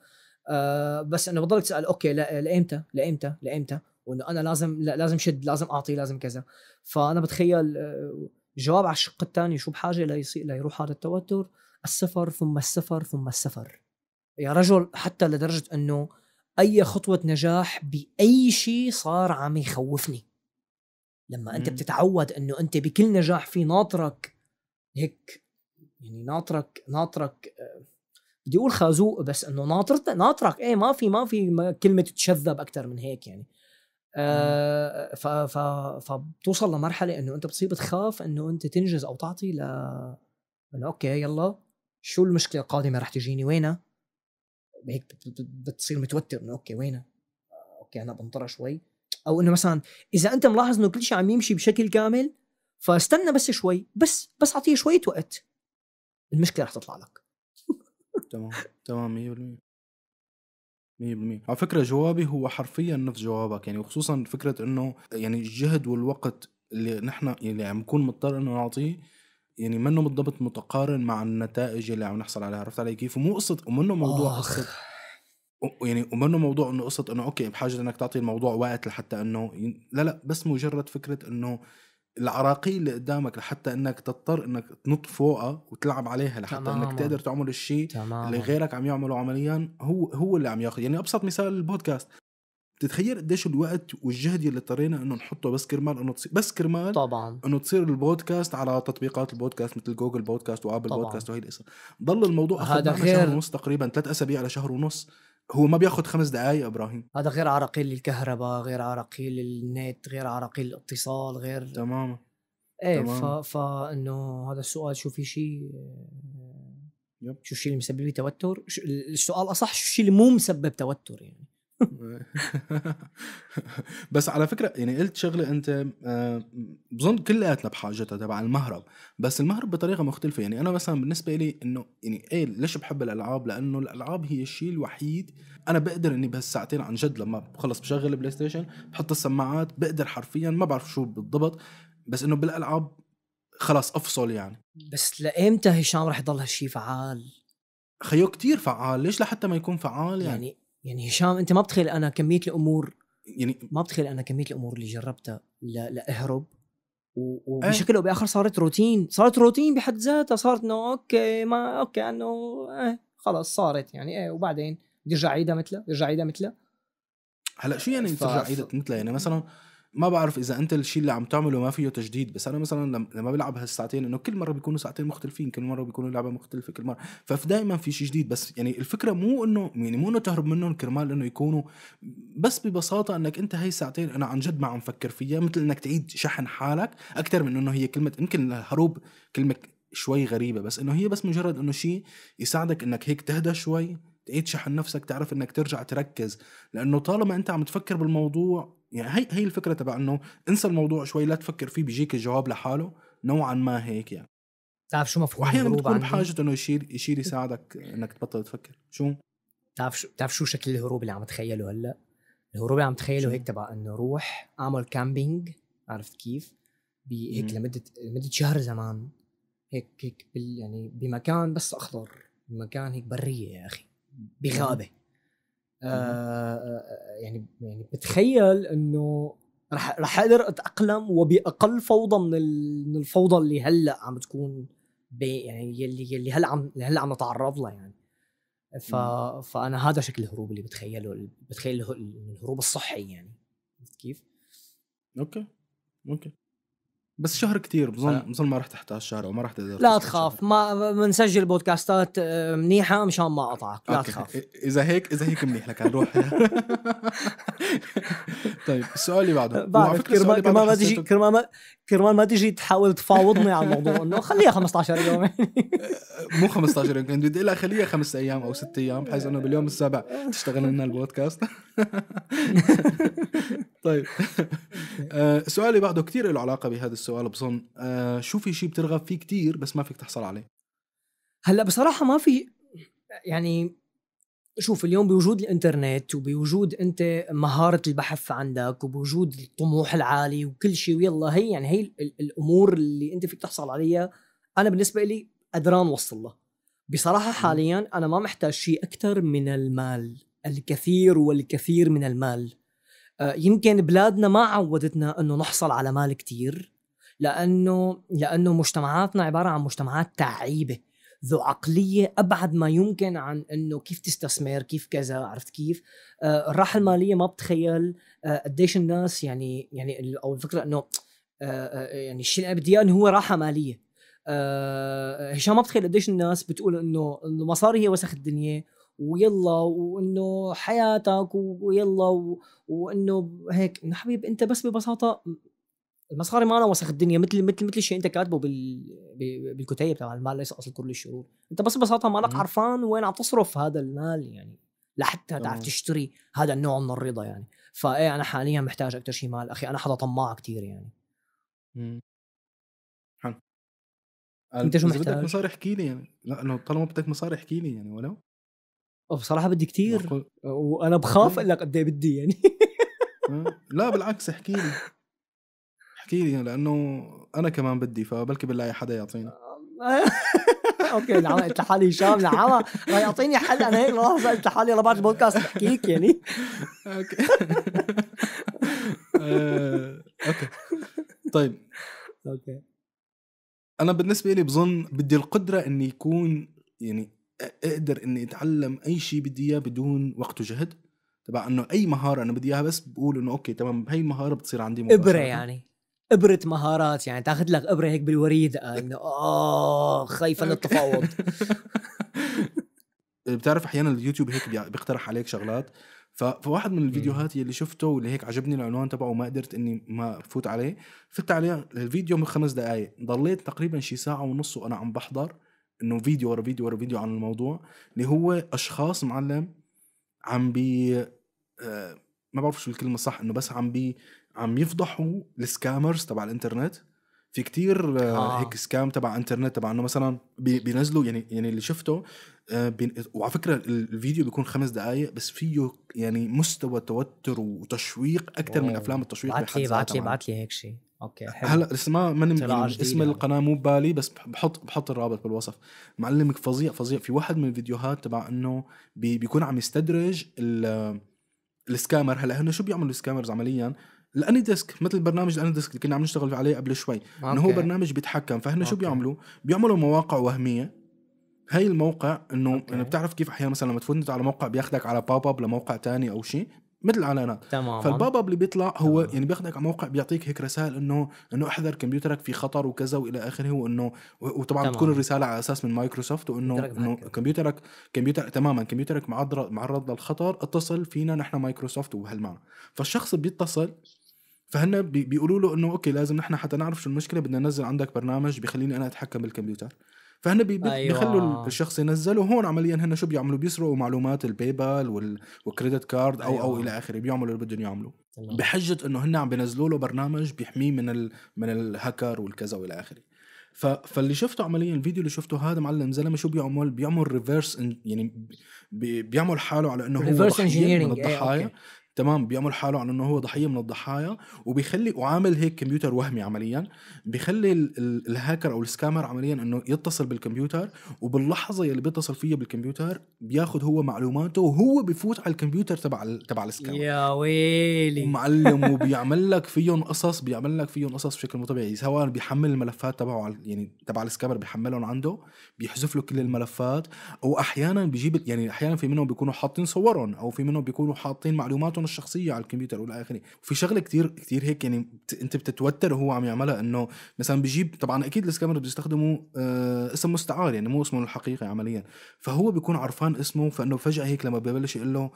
آه، بس انه بضلك تسال اوكي لايمتى لايمتى لايمتى وانه انا لازم لازم شد لازم اعطي لازم كذا فانا بتخيل آه، جواب على الشق الثاني شو بحاجه ليصير ليروح هذا التوتر السفر ثم السفر ثم السفر يا رجل حتى لدرجه انه اي خطوه نجاح باي شيء صار عم يخوفني لما انت م. بتتعود انه انت بكل نجاح في ناطرك هيك يعني ناطرك ناطرك آه، بدي اقول خازوق بس انه ناطرت ناطرك ايه ما في ما في كلمه تتشذب اكثر من هيك يعني آه فبتوصل لمرحله انه انت بتصير بتخاف انه انت تنجز او تعطي ل انه اوكي يلا شو المشكله القادمه رح تجيني وينها هيك بتصير متوتر انه اوكي وينه آه، اوكي انا بنطرها شوي او انه مثلا اذا انت ملاحظ انه كل شيء عم يمشي بشكل كامل فاستنى بس شوي بس بس اعطيه شويه وقت المشكله رح تطلع لك تمام تمام 100% 100% على فكره جوابي هو حرفيا نفس جوابك يعني وخصوصا فكره انه يعني الجهد والوقت اللي نحن اللي يعني عم نكون مضطر انه نعطيه يعني منه بالضبط متقارن مع النتائج اللي عم نحصل عليها عرفت علي كيف ومو قصه ومنه موضوع قصه يعني ومنه موضوع انه قصه انه اوكي بحاجه انك تعطي الموضوع وقت لحتى انه لا لا بس مجرد فكره انه العراقيل اللي قدامك لحتى انك تضطر انك تنط فوقها وتلعب عليها لحتى تمام. انك تقدر تعمل الشيء اللي غيرك عم يعمله عمليا هو هو اللي عم ياخذ يعني ابسط مثال البودكاست بتتخيل قديش الوقت والجهد اللي اضطرينا انه نحطه بس كرمال انه تصير بس كرمال طبعا انه تصير البودكاست على تطبيقات البودكاست مثل جوجل بودكاست وابل طبعا. بودكاست وهي القصه ضل الموضوع اخذ هذا غير شهر ونص تقريبا ثلاث اسابيع لشهر ونص هو ما بياخذ خمس دقائق ابراهيم هذا غير عراقيل الكهرباء غير عراقيل النت غير عراقيل الاتصال غير تماما ايه تمام. فانه هذا السؤال شو في شيء يب. شو الشيء اللي مسبب لي توتر السؤال اصح شو الشيء اللي مو مسبب توتر يعني بس على فكره يعني قلت شغله انت آه، بظن كلياتنا بحاجتها تبع المهرب بس المهرب بطريقه مختلفه يعني انا مثلا بالنسبه لي انه يعني ايه ليش بحب الالعاب لانه الالعاب هي الشيء الوحيد انا بقدر اني بهالساعتين عن جد لما بخلص بشغل البلاي ستيشن بحط السماعات بقدر حرفيا ما بعرف شو بالضبط بس انه بالالعاب خلاص افصل يعني بس لايمتى هشام رح يضل هالشيء فعال؟ خيو كتير فعال ليش لحتى ما يكون فعال يعني, يعني يعني هشام انت ما بتخيل انا كميه الامور يعني ما بتخيل انا كميه الامور اللي جربتها لاهرب إيه. وبشكل او باخر صارت روتين صارت روتين بحد ذاتها صارت انه اوكي ما اوكي انه آه خلص صارت يعني ايه وبعدين بدي ارجع عيدها مثلها بدي ارجع عيدها مثلها هلا شو يعني ف... ترجع عيدها مثلها يعني مثلا ما بعرف اذا انت الشيء اللي عم تعمله ما فيه تجديد بس انا مثلا لما بلعب هالساعتين انه كل مره بيكونوا ساعتين مختلفين كل مره بيكونوا لعبه مختلفه كل مره فدائما في شيء جديد بس يعني الفكره مو انه يعني مو انه تهرب منهم كرمال انه يكونوا بس ببساطه انك انت هي ساعتين انا عن جد ما عم فكر فيها مثل انك تعيد شحن حالك اكثر من انه هي كلمه يمكن الهروب كلمه شوي غريبه بس انه هي بس مجرد انه شيء يساعدك انك هيك تهدى شوي تعيد شحن نفسك تعرف انك ترجع تركز لانه طالما انت عم تفكر بالموضوع يعني هي هي الفكره تبع انه انسى الموضوع شوي لا تفكر فيه بيجيك الجواب لحاله نوعا ما هيك يعني بتعرف شو مفهوم واحيانا بتكون بحاجه انه يشيل يشيل يساعدك انك تبطل تفكر شو بتعرف شو بتعرف شو شكل الهروب اللي عم تخيله هلا الهروب اللي عم تخيله هيك تبع انه روح اعمل كامبينج عرفت كيف بهيك لمده لمده شهر زمان هيك هيك بال يعني بمكان بس اخضر بمكان هيك بريه يا اخي بغابه آه، آه، آه، يعني يعني بتخيل انه رح رح اقدر اتاقلم وباقل فوضى من من الفوضى اللي هلا عم تكون يعني يلي يلي هلا عم هلا عم نتعرض لها يعني ف فانا هذا شكل الهروب اللي بتخيله بتخيل الهروب الصحي يعني عرفت كيف؟ اوكي اوكي بس شهر كتير بظن بظن ما راح تحت شهر او ما راح تقدر لا تخاف ما بنسجل بودكاستات آه، منيحه مشان ما اقطعك لا أوكي. تخاف اذا هيك اذا هيك منيح لك نروح طيب السؤال اللي بعده بعرف ما تجي كرمال ما ما تجي تحاول تفاوضني على الموضوع انه خليها 15 يوم مو 15 يوم كنت بدي لها خليها خمس ايام او ست ايام بحيث انه باليوم السابع تشتغل لنا البودكاست طيب آه، سؤالي بعده كثير له علاقه بهذا السؤال بظن آه، شو في شيء بترغب فيه كثير بس ما فيك تحصل عليه هلا بصراحه ما في يعني شوف اليوم بوجود الانترنت وبوجود انت مهاره البحث عندك وبوجود الطموح العالي وكل شيء ويلا هي يعني هي الامور اللي انت فيك تحصل عليها انا بالنسبه لي قدران وصل له بصراحه حاليا انا ما محتاج شيء اكثر من المال الكثير والكثير من المال آه، يمكن بلادنا ما عودتنا انه نحصل على مال كتير لانه لانه مجتمعاتنا عباره عن مجتمعات تعيبه ذو عقليه ابعد ما يمكن عن انه كيف تستثمر كيف كذا عرفت كيف آه، الراحه الماليه ما بتخيل آه، قديش الناس يعني يعني او الفكره انه يعني الشيء اللي انا بدي اياه هو راحه ماليه هشام ما بتخيل قديش الناس بتقول انه المصاري هي وسخ الدنيا ويلا وانه حياتك ويلا وانه هيك انه حبيب انت بس ببساطه المصاري ما انا وسخ الدنيا مثل مثل مثل الشيء انت كاتبه بال بالكتيب تبع المال ليس اصل كل الشرور انت بس ببساطه لك عرفان وين عم تصرف هذا المال يعني لحتى تعرف تشتري هذا النوع من الرضا يعني فايه انا حاليا محتاج اكثر شيء مال اخي انا حدا طماع كثير يعني حلو انت شو محتاج؟ بدك مصاري احكي لي يعني لا انه طالما بدك مصاري احكي لي يعني ولو بصراحه بدي كثير وانا بخاف الا قد ايه بدي يعني لا بالعكس احكي لي احكي لي لانه انا كمان بدي فبلكي بنلاقي حدا يعطيني اوكي نعم قلت لحالي هشام نعم يعطيني حل انا هيك لحظه قلت لحالي يلا بعد البودكاست احكيك يعني اوكي آه، اوكي طيب اوكي انا بالنسبه لي بظن بدي القدره اني يكون يعني اقدر اني اتعلم اي شيء بدي اياه بدون وقت وجهد تبع انه اي مهاره انا بدي اياها بس بقول انه اوكي تمام بهي المهاره بتصير عندي مباشرة. ابره يعني ابره مهارات يعني تاخذ لك ابره هيك بالوريد آه، انه اه خايفه من التفاوض بتعرف احيانا اليوتيوب هيك بيقترح عليك شغلات فواحد من الفيديوهات يلي شفته واللي هيك عجبني العنوان تبعه وما قدرت اني ما فوت عليه فت عليه الفيديو من خمس دقائق ضليت تقريبا شي ساعه ونص وانا عم بحضر انه فيديو ورا فيديو ورا فيديو عن الموضوع اللي هو اشخاص معلم عم بي آه، ما بعرف شو الكلمه صح انه بس عم بي عم يفضحوا السكامرز تبع الانترنت في كتير آه. آه. هيك سكام تبع انترنت تبع انه مثلا بي بينزلوا يعني يعني اللي شفته آه، وعلى فكره الفيديو بيكون خمس دقائق بس فيه يعني مستوى توتر وتشويق اكثر من افلام التشويق بعت لي بعت لي بعت لي هيك شيء اوكي حلو هلا لسه ما ماني يعني اسم يعني. القناه مو ببالي بس بحط بحط الرابط بالوصف معلمك فظيع فظيع في واحد من الفيديوهات تبع انه بي بيكون عم يستدرج السكامر هلا هن شو بيعملوا السكامرز عمليا الاني ديسك مثل برنامج الاني ديسك اللي كنا عم نشتغل عليه قبل شوي انه هو برنامج بيتحكم فهن شو بيعملوا بيعملوا مواقع وهميه هاي الموقع انه انه يعني بتعرف كيف احيانا مثلا لما تفوت على موقع بياخذك على باب اب لموقع تاني او شيء مثل الاعلانات تماما فالبابا اللي بيطلع هو تمام. يعني بياخذك على موقع بيعطيك هيك رسائل انه انه احذر كمبيوترك في خطر وكذا والى اخره وانه وطبعا تمام. بتكون الرساله على اساس من مايكروسوفت وانه انه كمبيوترك كمبيوتر تماما كمبيوترك معرض معرض للخطر اتصل فينا نحن مايكروسوفت وبهالمعنى فالشخص بيتصل فهن بيقولوا له انه اوكي لازم نحن حتى نعرف شو المشكله بدنا ننزل عندك برنامج بخليني انا اتحكم بالكمبيوتر فهن أيوة. بيخلوا الشخص ينزله هون عمليا هن شو بيعملوا بيسرقوا معلومات البي بال والكريدت كارد او أيوة. او الى اخره بيعملوا اللي بدهم يعملوه بحجه انه هن عم بينزلوا له برنامج بيحميه من ال... من الهاكر والكذا والى اخره ف... فاللي شفته عمليا الفيديو اللي شفته هذا معلم زلمه شو بيعمل بيعمل ريفرس يعني بيعمل حاله على انه هو ضحيه من أيوة، الضحايا تمام بيعمل حاله عن انه هو ضحيه من الضحايا وبيخلي وعامل هيك كمبيوتر وهمي عمليا بيخلي الهاكر او السكامر عمليا انه يتصل بالكمبيوتر وباللحظه يلي بيتصل فيها بالكمبيوتر بياخذ هو معلوماته وهو بفوت على الكمبيوتر تبع تبع السكامر يا ويلي معلم وبيعمل لك فيهم قصص بيعمل لك فيهم قصص بشكل مو طبيعي سواء بيحمل الملفات تبعه يعني تبع السكامر بيحملهم عنده بيحذف له كل الملفات واحيانا بيجيب يعني احيانا في منهم بيكونوا حاطين صورهم او في منهم بيكونوا حاطين معلوماتهم الشخصيه على الكمبيوتر والى اخره وفي شغله كتير كتير هيك يعني انت بتتوتر وهو عم يعملها انه مثلا بيجيب طبعا اكيد السكامر بيستخدموا آه اسم مستعار يعني مو اسمه الحقيقي عمليا فهو بيكون عرفان اسمه فانه فجاه هيك لما ببلش يقول له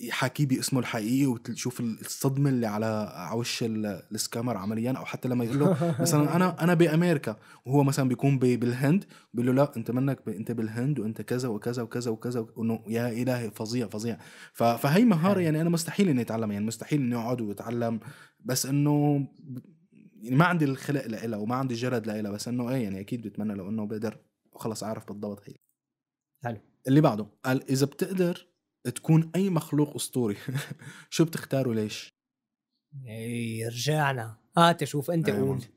يحاكيه باسمه الحقيقي وتشوف الصدمه اللي على وش السكامر عمليا او حتى لما يقول له مثلا انا انا بامريكا وهو مثلا بيكون بالهند بيقول له لا انت منك ب... انت بالهند وانت كذا وكذا وكذا وكذا وانه يا الهي فظيع فظيع ف... فهي مهاره أيوة. يعني انا مستحيل اني اتعلمها يعني مستحيل اني اقعد واتعلم بس انه يعني ما عندي الخلق لها وما عندي الجرد لها بس انه ايه يعني اكيد بتمنى لو انه بقدر خلص اعرف بالضبط هي حلو اللي بعده قال اذا بتقدر تكون اي مخلوق اسطوري شو بتختاروا ليش اي رجعنا هات شوف انت أيوة. قول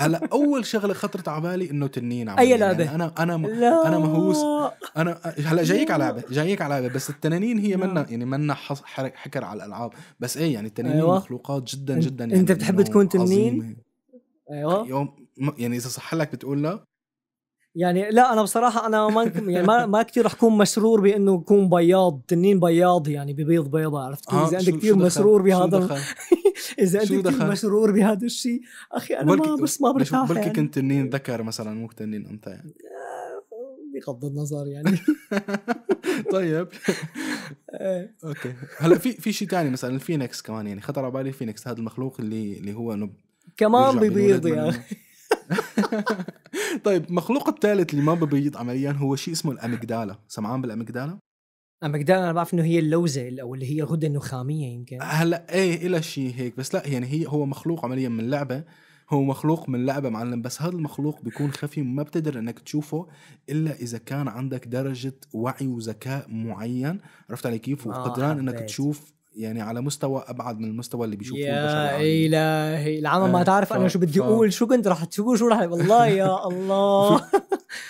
هلا اول شغله خطرت على بالي انه تنين عم اي يعني لعبه يعني انا انا م... انا مهووس انا هلا جايك على لعبه جايك على لعبه بس التنانين هي منا يعني منا حص... حكر على الالعاب بس ايه يعني التنانين أيوة. مخلوقات جدا جدا يعني انت بتحب تكون تنين عظيمة. ايوه يوم يعني اذا صح لك بتقول لا يعني لا انا بصراحه انا ما يعني ما, ما كثير رح اكون مسرور بانه كون بياض تنين بياض يعني ببيض بيضة عرفت آه اذا انت كثير مسرور بهذا اذا انت كثير مسرور بهذا الشيء اخي انا ما بس ما برتاح بلكي يعني. كنت تنين ذكر مثلا مو تنين انثى يعني آه، بغض النظر يعني طيب آه. اوكي هلا في في شيء ثاني مثلا الفينكس كمان يعني خطر على بالي الفينكس هذا المخلوق اللي اللي هو انه كمان بيبيض يا اخي طيب المخلوق الثالث اللي ما ببيض عمليا هو شيء اسمه الاميجدالا سمعان بالاميجدالا اميجدالا انا بعرف انه هي اللوزه او اللي هي غده النخاميه يمكن هلا ايه إلى شيء هيك بس لا يعني هي هو مخلوق عمليا من لعبه هو مخلوق من لعبه معلم بس هذا المخلوق بيكون خفي ما بتقدر انك تشوفه الا اذا كان عندك درجه وعي وذكاء معين عرفت علي كيف آه، وقدران انك تشوف يعني على مستوى ابعد من المستوى اللي بيشوفوه يا الهي العالم ما آه، تعرف ف... انا شو بدي اقول ف... شو كنت رح تقول شو رح والله يا الله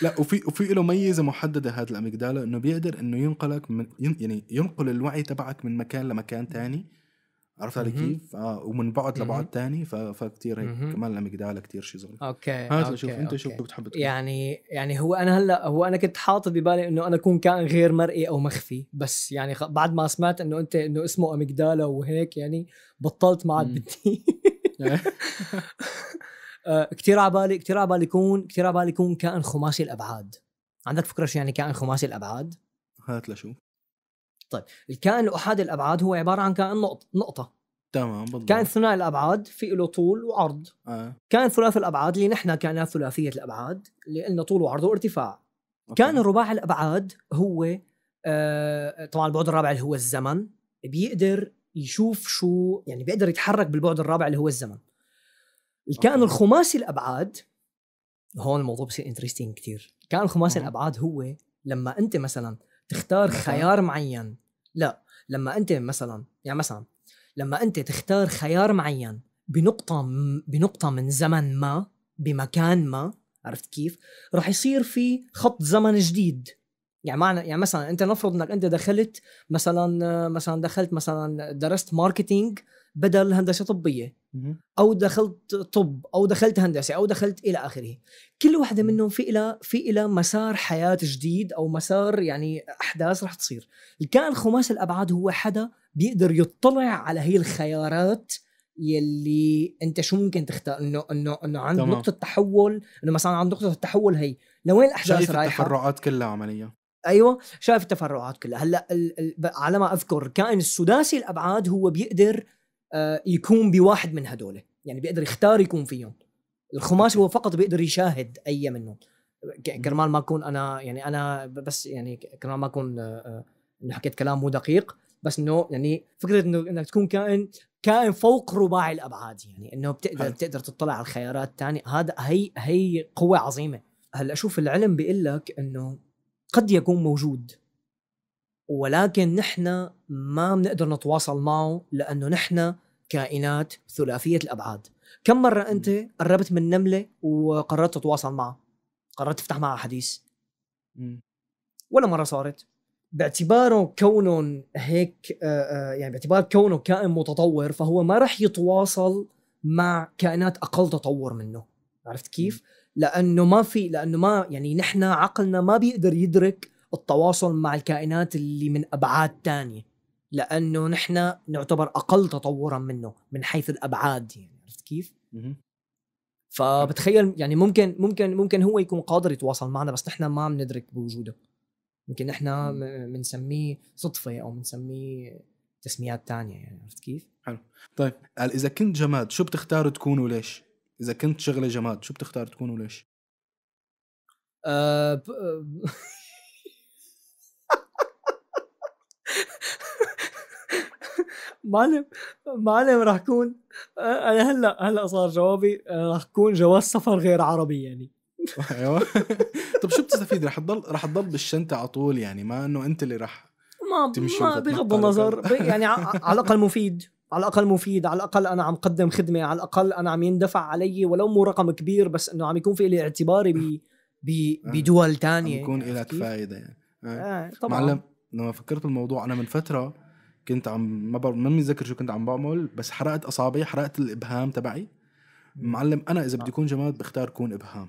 لا وفي وفي له ميزه محدده هذا الاميجدالا انه بيقدر انه ينقلك من يعني ينقل الوعي تبعك من مكان لمكان ثاني عرفت علي كيف؟ اه ومن بعد لبعد ثاني فكثير هيك كمان الاميجدالا كثير شيء ظريف اوكي هذا شوف انت شو بتحب تكون يعني يعني هو انا هلا هو انا كنت حاطط ببالي انه انا اكون كائن غير مرئي او مخفي بس يعني بعد ما سمعت انه انت انه اسمه اميجدالا وهيك يعني بطلت ما عاد بدي كثير على بالي كثير على بالي يكون كثير على بالي يكون كائن خماسي الابعاد عندك فكره شو يعني كائن خماسي الابعاد؟ هات لشوف طيب الكائن الاحادي الابعاد هو عباره عن كائن نقطه تمام بالضبط كان ثنائي الابعاد في له طول وعرض آه. كان ثلاثي الابعاد اللي نحن كان ثلاثيه الابعاد اللي قلنا طول وعرض وارتفاع أوكي. كان رباعي الابعاد هو آه طبعا البعد الرابع اللي هو الزمن بيقدر يشوف شو يعني بيقدر يتحرك بالبعد الرابع اللي هو الزمن الكائن الخماسي الابعاد هون الموضوع بصير انترستينج كثير الكائن الخماسي أوه. الابعاد هو لما انت مثلا تختار خيار معين لا لما انت مثلا يعني مثلا لما انت تختار خيار معين بنقطه بنقطه من زمن ما بمكان ما عرفت كيف رح يصير في خط زمن جديد يعني معنى يعني مثلا انت نفرض انك انت دخلت مثلا آه، مثلا دخلت مثلا درست ماركتينج بدل هندسه طبيه او دخلت طب او دخلت هندسه او دخلت الى اخره كل واحده منهم في الى في الى مسار حياه جديد او مسار يعني احداث رح تصير الكائن خماس الابعاد هو حدا بيقدر يطلع على هي الخيارات يلي انت شو ممكن تختار انه انه انه عند نقطه تحول انه مثلا عند نقطه التحول هي لوين الاحداث شايف رايحه التفرعات كلها عمليا ايوه شايف التفرعات كلها هلا على ما اذكر كائن السداسي الابعاد هو بيقدر آه، يكون بواحد من هدول يعني بيقدر يختار يكون فيهم الخماس هو فقط بيقدر يشاهد اي منهم كرمال ما اكون انا يعني انا بس يعني كرمال ما اكون آه، آه، انه حكيت كلام مو دقيق بس انه يعني فكره انه انك تكون كائن كائن فوق رباعي الابعاد يعني انه بتقدر حل. بتقدر تطلع على الخيارات الثانيه هذا هي هي قوه عظيمه هلا اشوف العلم بيقول لك انه قد يكون موجود ولكن نحن ما بنقدر نتواصل معه لانه نحن كائنات ثلاثيه الابعاد كم مره انت قربت من نمله وقررت تتواصل معها قررت تفتح معها حديث ولا مره صارت باعتباره كونه هيك آه، آه، يعني باعتبار كونه كائن متطور فهو ما راح يتواصل مع كائنات اقل تطور منه عرفت كيف لانه ما في لانه ما يعني نحن عقلنا ما بيقدر يدرك التواصل مع الكائنات اللي من ابعاد تانية لانه نحن نعتبر اقل تطورا منه من حيث الابعاد يعني عرفت كيف؟ فبتخيل يعني ممكن ممكن ممكن هو يكون قادر يتواصل معنا بس نحن ما عم ندرك بوجوده ممكن نحن بنسميه صدفه او بنسميه تسميات تانية يعني عرفت كيف؟ حلو طيب قال اذا كنت جماد شو بتختار تكون وليش؟ اذا كنت شغله جماد شو بتختار تكون وليش؟ آه، معلم معلم راح كون انا يعني هلا هلا صار جوابي راح كون جواز سفر غير عربي يعني ايوه طب شو بتستفيد رح تضل رح تضل بالشنطه على طول يعني ما انه انت اللي رح ما تمشي ما بغض النظر يعني على الاقل مفيد على الاقل مفيد على الاقل انا عم قدم خدمه على الاقل انا عم يندفع علي ولو مو رقم كبير بس انه عم يكون في لي اعتباري آه. بدول ثانيه عم يكون لك فائده يعني, يعني. آه. آه. طبعا معلم لما فكرت الموضوع انا من فتره كنت عم ما بر... ما متذكر شو كنت عم بعمل بس حرقت اصابعي حرقت الابهام تبعي معلم انا اذا بدي اكون جماد بختار كون ابهام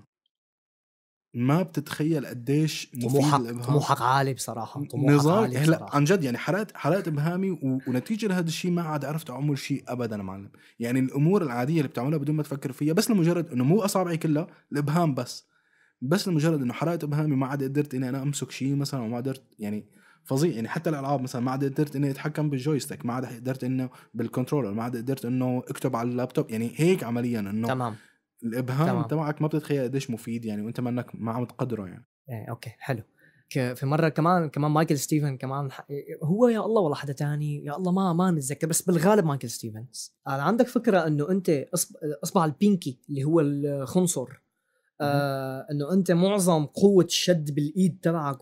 ما بتتخيل قديش طموحك طموحك عالي بصراحه طموحك عالي هلا عن جد يعني حرقت حرقت ابهامي و... ونتيجه لهذا الشيء ما عاد عرفت اعمل شيء ابدا معلم يعني الامور العاديه اللي بتعملها بدون ما تفكر فيها بس لمجرد انه مو اصابعي كلها الابهام بس بس لمجرد انه حرقت ابهامي ما عاد قدرت اني انا امسك شيء مثلا وما قدرت يعني فظيع يعني حتى الالعاب مثلا ما عاد قدرت اني اتحكم بالجويستيك ما عاد قدرت انه بالكنترولر ما عاد قدرت انه اكتب على اللابتوب يعني هيك عمليا انه تمام الابهام تبعك ما بتتخيل قديش مفيد يعني وانت منك ما عم تقدره يعني ايه اوكي حلو في مره كمان كمان مايكل ستيفن كمان هو يا الله والله حدا تاني يا الله ما ما متذكر بس بالغالب مايكل ستيفنز آه، عندك فكره انه انت اصبع البينكي اللي هو الخنصر آه انه انت معظم قوه الشد بالايد تبعك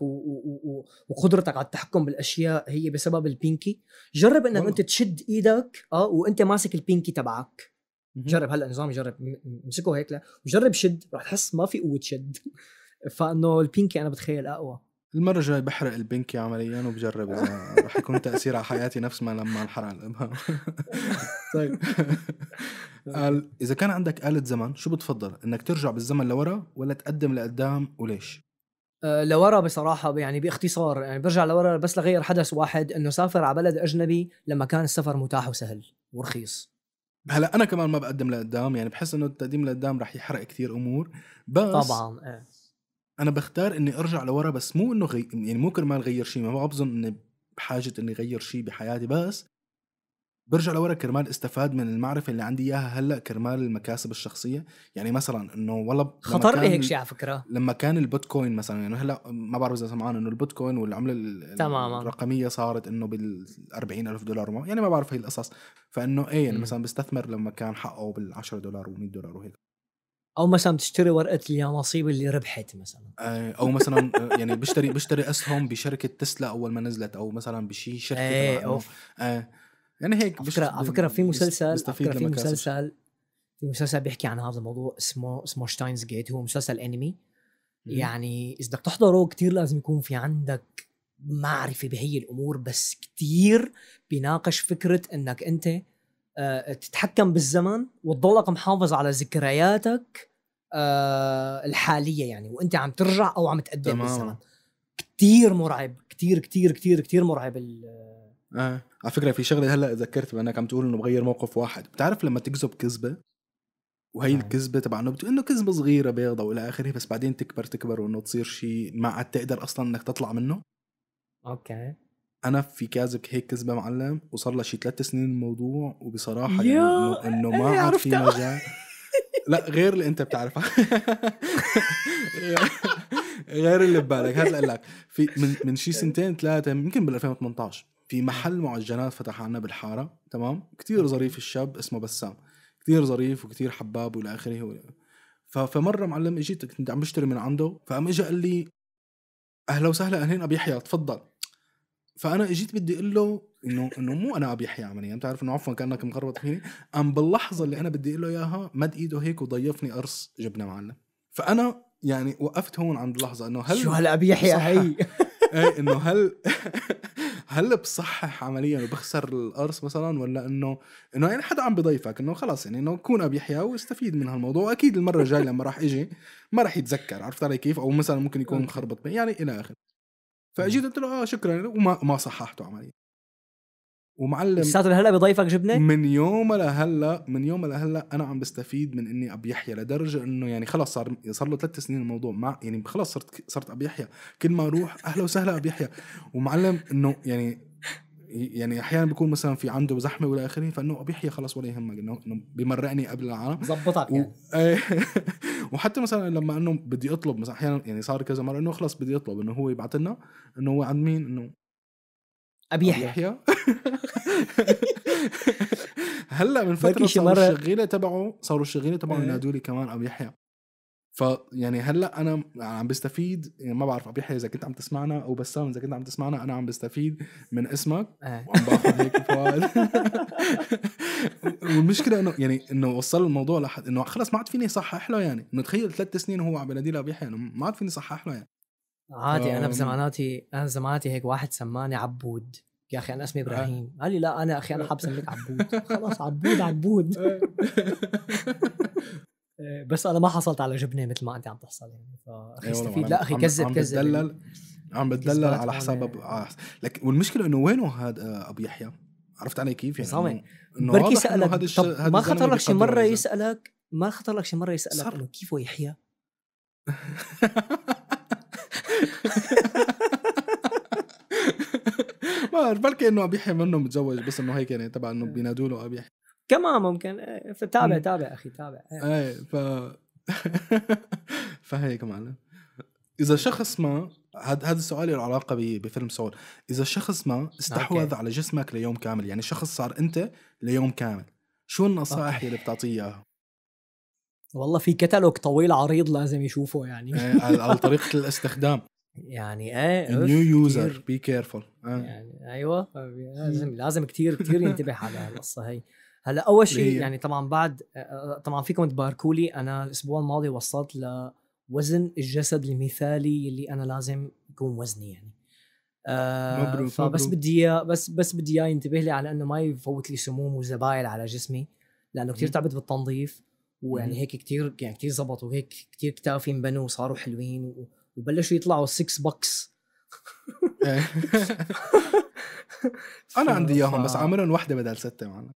وقدرتك على التحكم بالاشياء هي بسبب البينكي جرب انك انت تشد ايدك اه وانت ماسك البينكي تبعك جرب هلا نظام جرب امسكه هيك لا وجرب شد رح تحس ما في قوه شد فانه البينكي انا بتخيل اقوى المرة الجاية بحرق البنكي عمليا وبجرب اذا رح يكون تأثير على حياتي نفس ما لما انحرق الابهام طيب قال اذا كان عندك آلة زمن شو بتفضل انك ترجع بالزمن لورا ولا تقدم لقدام وليش؟ أه، لورا بصراحه يعني باختصار يعني برجع لورا بس لغير حدث واحد انه سافر على بلد اجنبي لما كان السفر متاح وسهل ورخيص هلا انا كمان ما بقدم لقدام يعني بحس انه التقديم لقدام رح يحرق كثير امور بس طبعا ايه انا بختار اني ارجع لورا بس مو انه غي... يعني مو كرمال غير شيء ما بظن اني بحاجه اني غير شيء بحياتي بس برجع لورا كرمال استفاد من المعرفه اللي عندي اياها هلا كرمال المكاسب الشخصيه يعني مثلا انه والله خطر لي هيك شيء على فكره لما كان البيتكوين مثلا يعني هلا ما بعرف اذا سمعان انه البيتكوين والعمله تماما الرقميه صارت انه بال 40 الف دولار يعني ما بعرف هي القصص فانه ايه يعني مثلا بستثمر لما كان حقه بال 10 دولار و100 دولار وهيك او مثلا بتشتري ورقه اليانصيب اللي ربحت مثلا آه، او مثلا آه، يعني بشتري بشتري اسهم بشركه تسلا اول ما نزلت او مثلا بشي شركه ايه أو آه، يعني هيك فكرة على فكره في مسلسل فكرة في مسلسل في مسلسل بيحكي عن هذا الموضوع اسمه اسمه شتاينز جيت هو مسلسل انمي يعني اذا بدك تحضره كثير لازم يكون في عندك معرفه بهي الامور بس كثير بيناقش فكره انك انت آه، تتحكم بالزمن وتضلك محافظ على ذكرياتك آه، الحاليه يعني وانت عم ترجع او عم تقدم تمام. بالزمن كثير مرعب كثير كثير كثير كثير مرعب ال اه على فكره في شغله هلا ذكرت بانك عم تقول انه بغير موقف واحد بتعرف لما تكذب كذبه وهي نعم. الكذبه تبع انه بتقول انه كذبه صغيره بيضة والى اخره بس بعدين تكبر تكبر وانه تصير شيء ما عاد تقدر اصلا انك تطلع منه اوكي انا في كذا هيك كذبه معلم وصار لها شي ثلاث سنين الموضوع وبصراحه يعني انه, إيه، إنه ما عاد في مجال لا غير اللي انت بتعرفها غير اللي ببالك هات لك في من من شي سنتين ثلاثه يمكن بال 2018 في محل معجنات فتح عنا بالحاره تمام كتير ظريف الشاب اسمه بسام كتير ظريف وكتير حباب والى اخره فمره معلم اجيت كنت عم بشتري من عنده فقام اجى قال لي اهلا وسهلا اهلين ابي يحيى تفضل فانا اجيت بدي اقول له انه انه مو انا ابي احيا عمليا يعني بتعرف انه عفوا كانك مغربط فيني قام باللحظه اللي انا بدي اقول له اياها مد ايده هيك وضيفني قرص جبنه معلم فانا يعني وقفت هون عند اللحظه انه هل شو هلا ابي احيا هي اي انه هل هل بصحح عمليا وبخسر القرص مثلا ولا انه انه يعني حدا عم بضيفك انه خلاص يعني انه كون ابي يحيى واستفيد من هالموضوع اكيد المره الجايه لما راح اجي ما راح يتذكر عرفت علي كيف او مثلا ممكن يكون مخربط يعني الى اخره فاجيت قلت له اه شكرا وما ما صححته عمليا ومعلم لساته لهلا بضيفك جبنه؟ من يوم لهلا من يوم لهلا انا عم بستفيد من اني ابي يحيى لدرجه انه يعني خلص صار صار له ثلاث سنين الموضوع مع يعني خلص صرت صرت ابي يحيى كل ما اروح اهلا وسهلا ابي يحيى ومعلم انه يعني يعني احيانا بيكون مثلا في عنده زحمه والى اخره فانه بيحيى خلاص ولا يهمك انه بمرقني قبل العالم ظبطك و... يعني إيه. وحتى مثلا لما انه بدي اطلب مثلا احيانا يعني صار كذا مره انه خلص بدي اطلب انه هو يبعث لنا انه هو عند مين انه ابي يحيى هلا من فتره صاروا الشغيله تبعه صاروا الشغيله تبعه إيه. ينادوا لي كمان ابي يحيى فيعني هلا انا عم بستفيد يعني ما بعرف ابيح اذا كنت عم تسمعنا او بسام اذا كنت عم تسمعنا انا عم بستفيد من اسمك إيه. وعم باخذ هيك فوائد والمشكله انه يعني انه وصل الموضوع لحد انه خلص ما عاد فيني صحح له يعني انه تخيل ثلاث سنين هو عم بناديه له انه يعني ما عاد فيني صحح له يعني عادي انا بزماناتي انا بزماناتي هيك واحد سماني عبود يا اخي انا اسمي إيه. ابراهيم قال لي لا انا اخي انا حاب اسميك عبود خلاص عبود عبود إيه. بس انا ما حصلت على جبنه مثل ما انت عم تحصل يعني فاخي إيه استفيد لا اخي كذب كذب عم بتدلل يعني. عم بتدلل على حساب لك والمشكله انه وينه هذا آه، ابو يحيى عرفت علي كيف يعني صامي بركي سالك هاد طب ما خطر لك شي مره يسالك ما خطر لك شي مره يسالك انه كيف يحيى ما بعرف بلكي انه ابو يحيى منه متزوج بس انه هيك يعني تبع انه آه. بينادوا له ابو يحيى كمان ممكن ايه فتابع تابع اخي تابع ايه, إيه، ف فهيك معنا اذا شخص ما هذا هذا السؤال له علاقه بفيلم سول اذا شخص ما استحوذ على جسمك ليوم كامل يعني شخص صار انت ليوم كامل شو النصائح اللي بتعطيه اياها والله في كتالوج طويل عريض لازم يشوفه يعني إيه، على طريقه الاستخدام يعني ايه نيو يوزر بي كيرفول يعني ايوه لازم لازم كثير كثير ينتبه على القصه هي هلا اول شيء يعني طبعا بعد آه، آه، طبعا فيكم تباركوا لي انا الاسبوع الماضي وصلت لوزن الجسد المثالي اللي انا لازم يكون وزني يعني آه مبروك فبس بدي اياه بس بس بدي اياه ينتبه لي على انه ما يفوت لي سموم وزبايل على جسمي لانه كثير تعبت بالتنظيف ويعني هيك كثير يعني كثير زبطوا هيك كثير كتافي انبنوا وصاروا حلوين وبلشوا يطلعوا 6 بوكس إيه. انا عندي اياهم بس عاملهم وحده بدل سته معنا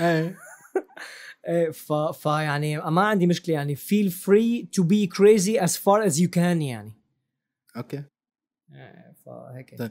إيه. إيه، ف يعني ما عندي مشكله يعني feel free to be crazy as far as you can يعني اوكي إيه، فهيك طيب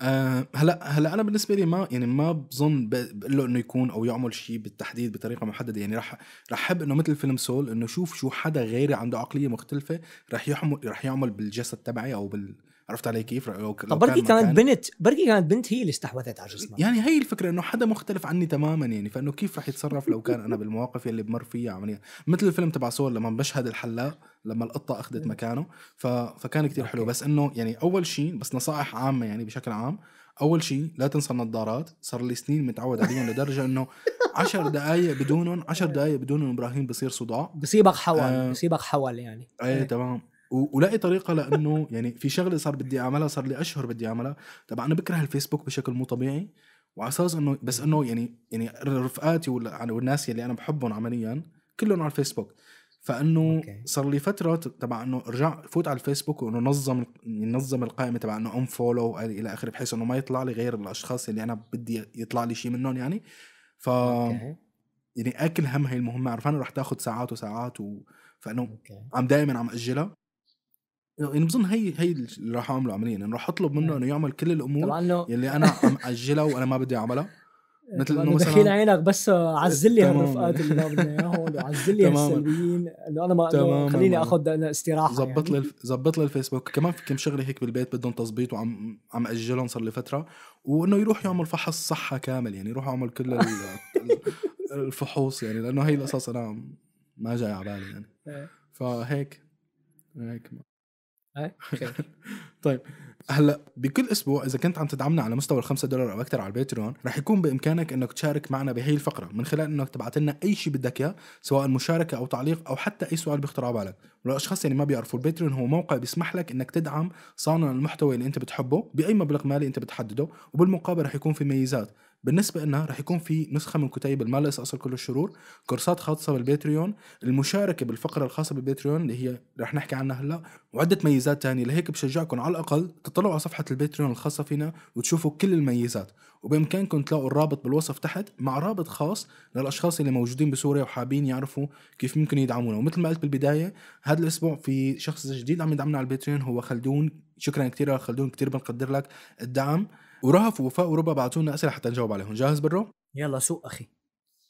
آه، هلا هلا انا بالنسبه لي ما يعني ما بظن بقول له انه يكون او يعمل شيء بالتحديد بطريقه محدده يعني رح رح حب انه مثل فيلم سول انه شوف شو حدا غيري عنده عقليه مختلفه رح يعمل رح يعمل بالجسد تبعي او بال عرفت علي كيف؟ لو طب بركي كان كانت بنت بركي كانت بنت هي اللي استحوذت على جسمها يعني هي الفكره انه حدا مختلف عني تماما يعني فانه كيف رح يتصرف لو كان انا بالمواقف يلي بمر فيها عمليا مثل الفيلم تبع صور لما بشهد الحلاق لما القطه اخذت مكانه ف... فكان كتير حلو بس انه يعني اول شيء بس نصائح عامه يعني بشكل عام اول شيء لا تنسى النظارات صار لي سنين متعود عليهم لدرجه انه عشر دقائق بدونهم عشر دقائق بدونهم ابراهيم بصير صداع بصيبك حول آه بصيبك حول يعني ايه, إيه. تمام ولاقي طريقه لانه يعني في شغله صار بدي اعملها صار لي اشهر بدي اعملها طبعا انا بكره الفيسبوك بشكل مو طبيعي وعلى اساس انه بس انه يعني يعني رفقاتي يعني والناس اللي انا بحبهم عمليا كلهم على الفيسبوك فانه okay. صار لي فتره تبع انه ارجع فوت على الفيسبوك وانه نظم نظم القائمه تبع انه ان فولو الى اخره بحيث انه ما يطلع لي غير الاشخاص اللي انا بدي يطلع لي شيء منهم يعني ف okay. يعني اكل هم هي المهمه عرفان رح تاخذ ساعات وساعات و... فانه okay. عم دائما عم اجلها يعني بظن هي هي اللي راح اعمله عمليا انه يعني راح اطلب منه إيه. انه يعمل كل الامور اللي انا انا اجلها وانا ما بدي اعملها إيه، مثل انه مثلا دخيل عينك بس عزل لي هالرفقات اللي ما بدنا اياهم وعزل لي هالسلبيين انه انا ما خليني اخذ استراحه ظبط يعني. لي ظبط لي الفيسبوك كمان في كم شغله هيك بالبيت بدهم تظبيط وعم عم اجلهم صار لي فتره وانه يروح يعمل فحص صحه كامل يعني يروح يعمل كل الفحوص يعني لانه هي القصص انا ما جاي على بالي يعني إيه. فهيك هيك إيه، طيب هلا بكل اسبوع اذا كنت عم تدعمنا على مستوى ال 5 دولار او اكثر على الباتريون رح يكون بامكانك انك تشارك معنا بهي الفقره من خلال انك تبعت لنا اي شيء بدك اياه سواء مشاركه او تعليق او حتى اي سؤال بيخطر على بالك وللاشخاص اللي يعني ما بيعرفوا الباتريون هو موقع بيسمح لك انك تدعم صانع المحتوى اللي انت بتحبه باي مبلغ مالي انت بتحدده وبالمقابل رح يكون في ميزات بالنسبة لنا رح يكون في نسخة من كتيب المال أصل كل الشرور كورسات خاصة بالباتريون المشاركة بالفقرة الخاصة بالباتريون اللي هي رح نحكي عنها هلا وعدة ميزات تانية لهيك بشجعكم على الأقل تطلعوا على صفحة الباتريون الخاصة فينا وتشوفوا كل الميزات وبإمكانكم تلاقوا الرابط بالوصف تحت مع رابط خاص للأشخاص اللي موجودين بسوريا وحابين يعرفوا كيف ممكن يدعمونا ومثل ما قلت بالبداية هذا الأسبوع في شخص جديد عم يدعمنا على الباتريون هو خلدون شكرا كثير خلدون كثير بنقدر لك الدعم ورهف ووفاء وربا بعثوا لنا اسئله حتى نجاوب عليهم جاهز برو يلا سوق اخي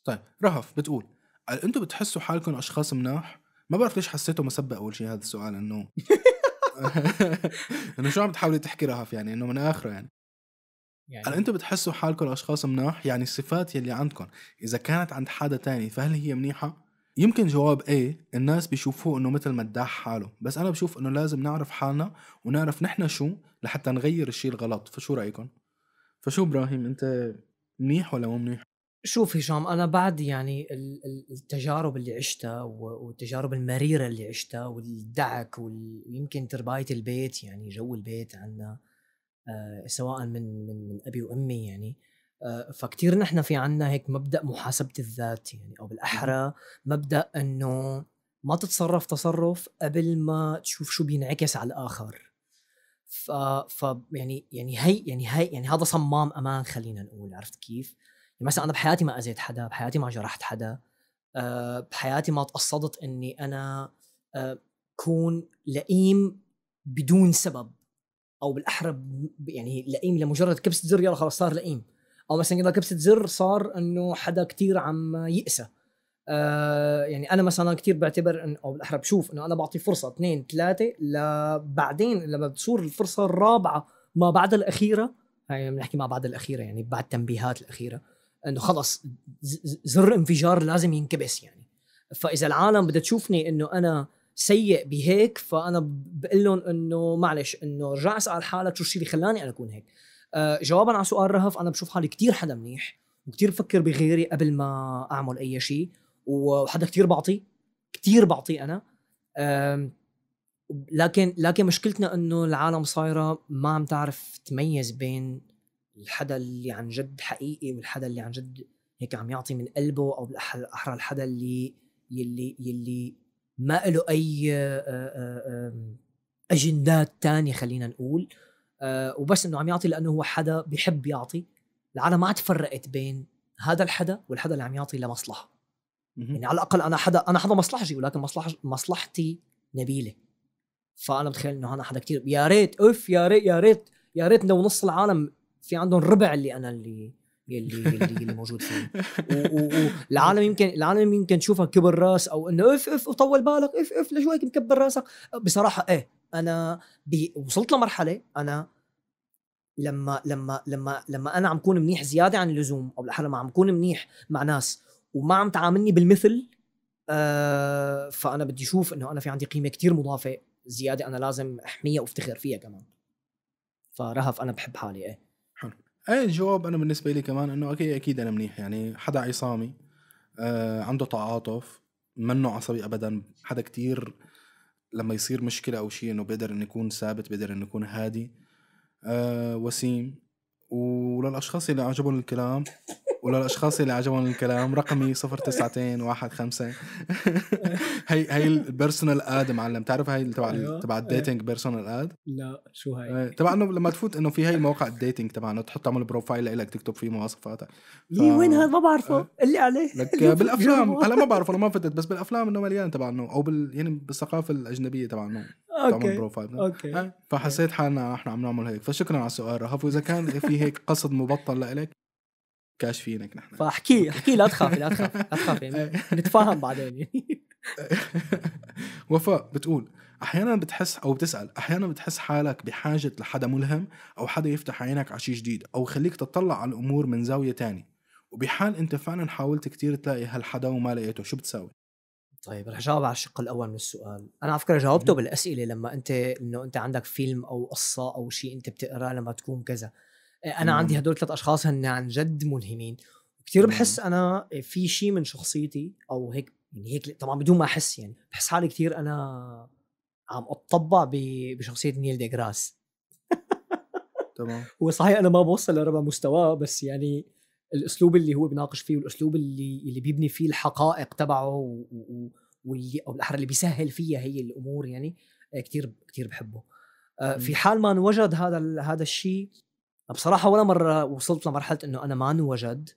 طيب رهف بتقول قال انتم بتحسوا حالكم اشخاص مناح ما بعرف ليش حسيته مسبق اول شيء هذا السؤال انه انه شو عم تحاولي تحكي رهف يعني انه من اخره يعني يعني هل انتم بتحسوا حالكم اشخاص مناح يعني الصفات يلي عندكم اذا كانت عند حدا تاني فهل هي منيحه يمكن جواب ايه الناس بيشوفوه انه مثل مداح حاله بس انا بشوف انه لازم نعرف حالنا ونعرف نحن شو لحتى نغير الشيء الغلط فشو رايكم فشو ابراهيم انت منيح ولا مو منيح شوف هشام انا بعد يعني التجارب اللي عشتها والتجارب المريره اللي عشتها والدعك ويمكن تربايه البيت يعني جو البيت عنا آه، سواء من من من ابي وامي يعني آه، فكتير نحن في عنا هيك مبدا محاسبه الذات يعني او بالاحرى مبدا انه ما تتصرف تصرف قبل ما تشوف شو بينعكس على الاخر ف, ف يعني يعني هي يعني هي يعني هذا صمام امان خلينا نقول عرفت كيف؟ يعني مثلا انا بحياتي ما اذيت حدا، بحياتي ما جرحت حدا، آه، بحياتي ما تقصدت اني انا آه، كون لئيم بدون سبب او بالاحرى يعني لئيم لمجرد كبسه زر يلا خلص صار لئيم او مثلا اذا كبسه زر صار انه حدا كتير عم يئسه آه يعني انا مثلا كتير بعتبر إن او بالاحرى بشوف انه انا بعطي فرصه اثنين ثلاثه لبعدين لما بتصير الفرصه الرابعه ما بعد الاخيره يعني بنحكي ما بعد الاخيره يعني بعد التنبيهات الاخيره انه خلص زر انفجار لازم ينكبس يعني فاذا العالم بدها تشوفني انه انا سيء بهيك فانا بقول لهم انه معلش انه رجع اسال حالك شو الشيء اللي خلاني انا اكون هيك آه، جوابا على سؤال رهف انا بشوف حالي كتير حدا منيح وكتير بفكر بغيري قبل ما اعمل اي شيء وحدا كتير بعطي كتير بعطي انا لكن لكن مشكلتنا انه العالم صايره ما عم تعرف تميز بين الحدا اللي عن جد حقيقي والحدا اللي عن جد هيك عم يعطي من قلبه او بالاحرى الحدا اللي يلي يلي ما له اي آه، آه، اجندات تانية خلينا نقول آه، وبس انه عم يعطي لانه هو حدا بحب يعطي العالم ما عاد فرقت بين هذا الحدا والحدا اللي عم يعطي لمصلحه يعني على الاقل انا حدا انا حدا مصلحجي ولكن مصلح مصلحتي نبيله فانا بتخيل انه انا حدا كتير يا ريت اوف يا ريت يا ريت يا ريت لو نص العالم في عندهم ربع اللي انا اللي يلي يلي, يلي موجود فيه والعالم يمكن العالم يمكن تشوفها كبر راس او انه اف اف وطول بالك اف اف هيك مكبر راسك بصراحه ايه انا بي وصلت لمرحله انا لما لما لما لما انا عم كون منيح زياده عن اللزوم او بالاحرى ما عم كون منيح مع ناس وما عم تعاملني بالمثل آه فانا بدي اشوف انه انا في عندي قيمه كتير مضافه زياده انا لازم احميها وافتخر فيها كمان فرهف انا بحب حالي ايه حلو اي الجواب انا بالنسبه لي كمان انه اكيد اكيد انا منيح يعني حدا عصامي آه عنده تعاطف منه عصبي ابدا حدا كتير لما يصير مشكله او شيء انه بيقدر انه يكون ثابت بيقدر انه يكون هادي آه وسيم وللاشخاص اللي عجبهم الكلام وللاشخاص اللي عجبهم الكلام رقمي 09215 هي هي البيرسونال اد معلم تعرف هي تبع أيوه. تبع الديتنج بيرسونال اد لا شو هي إيه، تبع انه لما تفوت انه في هي مواقع الديتنج تبع انه تحط تعمل بروفايل لك تكتب فيه مواصفاتك ف... وين هذا ما بعرفه اللي إيه. عليه لك بالافلام هلا ما بعرفه انا ما فتت بس بالافلام انه مليان تبع انه او بال يعني بالثقافه الاجنبيه تبع انه اوكي بروفايل اوكي إيه، فحسيت حالنا نحن عم نعمل هيك فشكرا على السؤال رهف واذا كان في هيك قصد مبطل لإلك كاشفينك نحن فاحكي احكي لا تخافي لا تخافي لا تخافي يعني. نتفاهم بعدين يعني وفاء بتقول احيانا بتحس او بتسال احيانا بتحس حالك بحاجه لحدا ملهم او حدا يفتح عينك على شيء جديد او يخليك تطلع على الامور من زاويه تانية وبحال انت فعلا حاولت كتير تلاقي هالحدا وما لقيته شو بتساوي طيب رح جاوب على الشق الاول من السؤال انا على فكره جاوبته بالاسئله لما انت انه انت عندك فيلم او قصه او شيء انت بتقراه لما تكون كذا انا مم. عندي هدول ثلاث اشخاص هن عن جد ملهمين كثير بحس انا في شيء من شخصيتي او هيك يعني هيك طبعا بدون ما احس يعني بحس حالي كثير انا عم اتطبع بشخصيه نيل ديجراس تمام هو صحيح انا ما بوصل لربع مستواه بس يعني الاسلوب اللي هو بيناقش فيه والاسلوب اللي اللي بيبني فيه الحقائق تبعه واللي او الاحرى اللي بيسهل فيها هي الامور يعني آه، كثير كثير بحبه آه، في حال ما انوجد هذا هذا الشيء بصراحه ولا مره وصلت لمرحله انه انا ما انوجد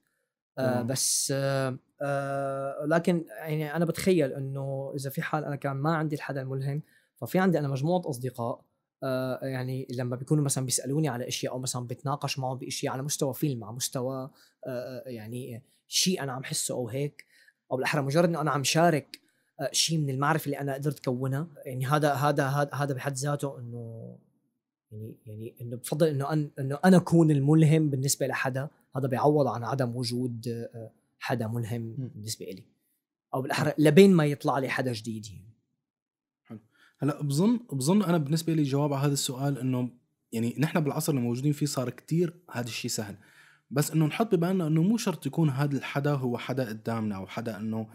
آه،, آه بس آه آه لكن يعني انا بتخيل انه اذا في حال انا كان ما عندي الحدا الملهم ففي عندي انا مجموعه اصدقاء آه يعني لما بيكونوا مثلا بيسالوني على اشياء او مثلا بتناقش معهم باشياء على مستوى فيلم على مستوى آه،, آه يعني شيء انا عم حسه او هيك او بالاحرى مجرد انه انا عم شارك آه، شيء من المعرفه اللي انا قدرت كونها يعني هذا هذا, هذا بحد ذاته انه يعني يعني انه بفضل انه أن انه انا اكون الملهم بالنسبه لحدا هذا بيعوض عن عدم وجود آه، حدا ملهم بالنسبه لي او بالاحرى لبين ما يطلع لي حدا جديد يعني حلو هلا بظن بظن انا بالنسبه لي جواب على هذا السؤال انه يعني نحن بالعصر اللي موجودين فيه صار كتير هذا الشيء سهل بس انه نحط ببالنا انه مو شرط يكون هذا الحدا هو حدا قدامنا او حدا انه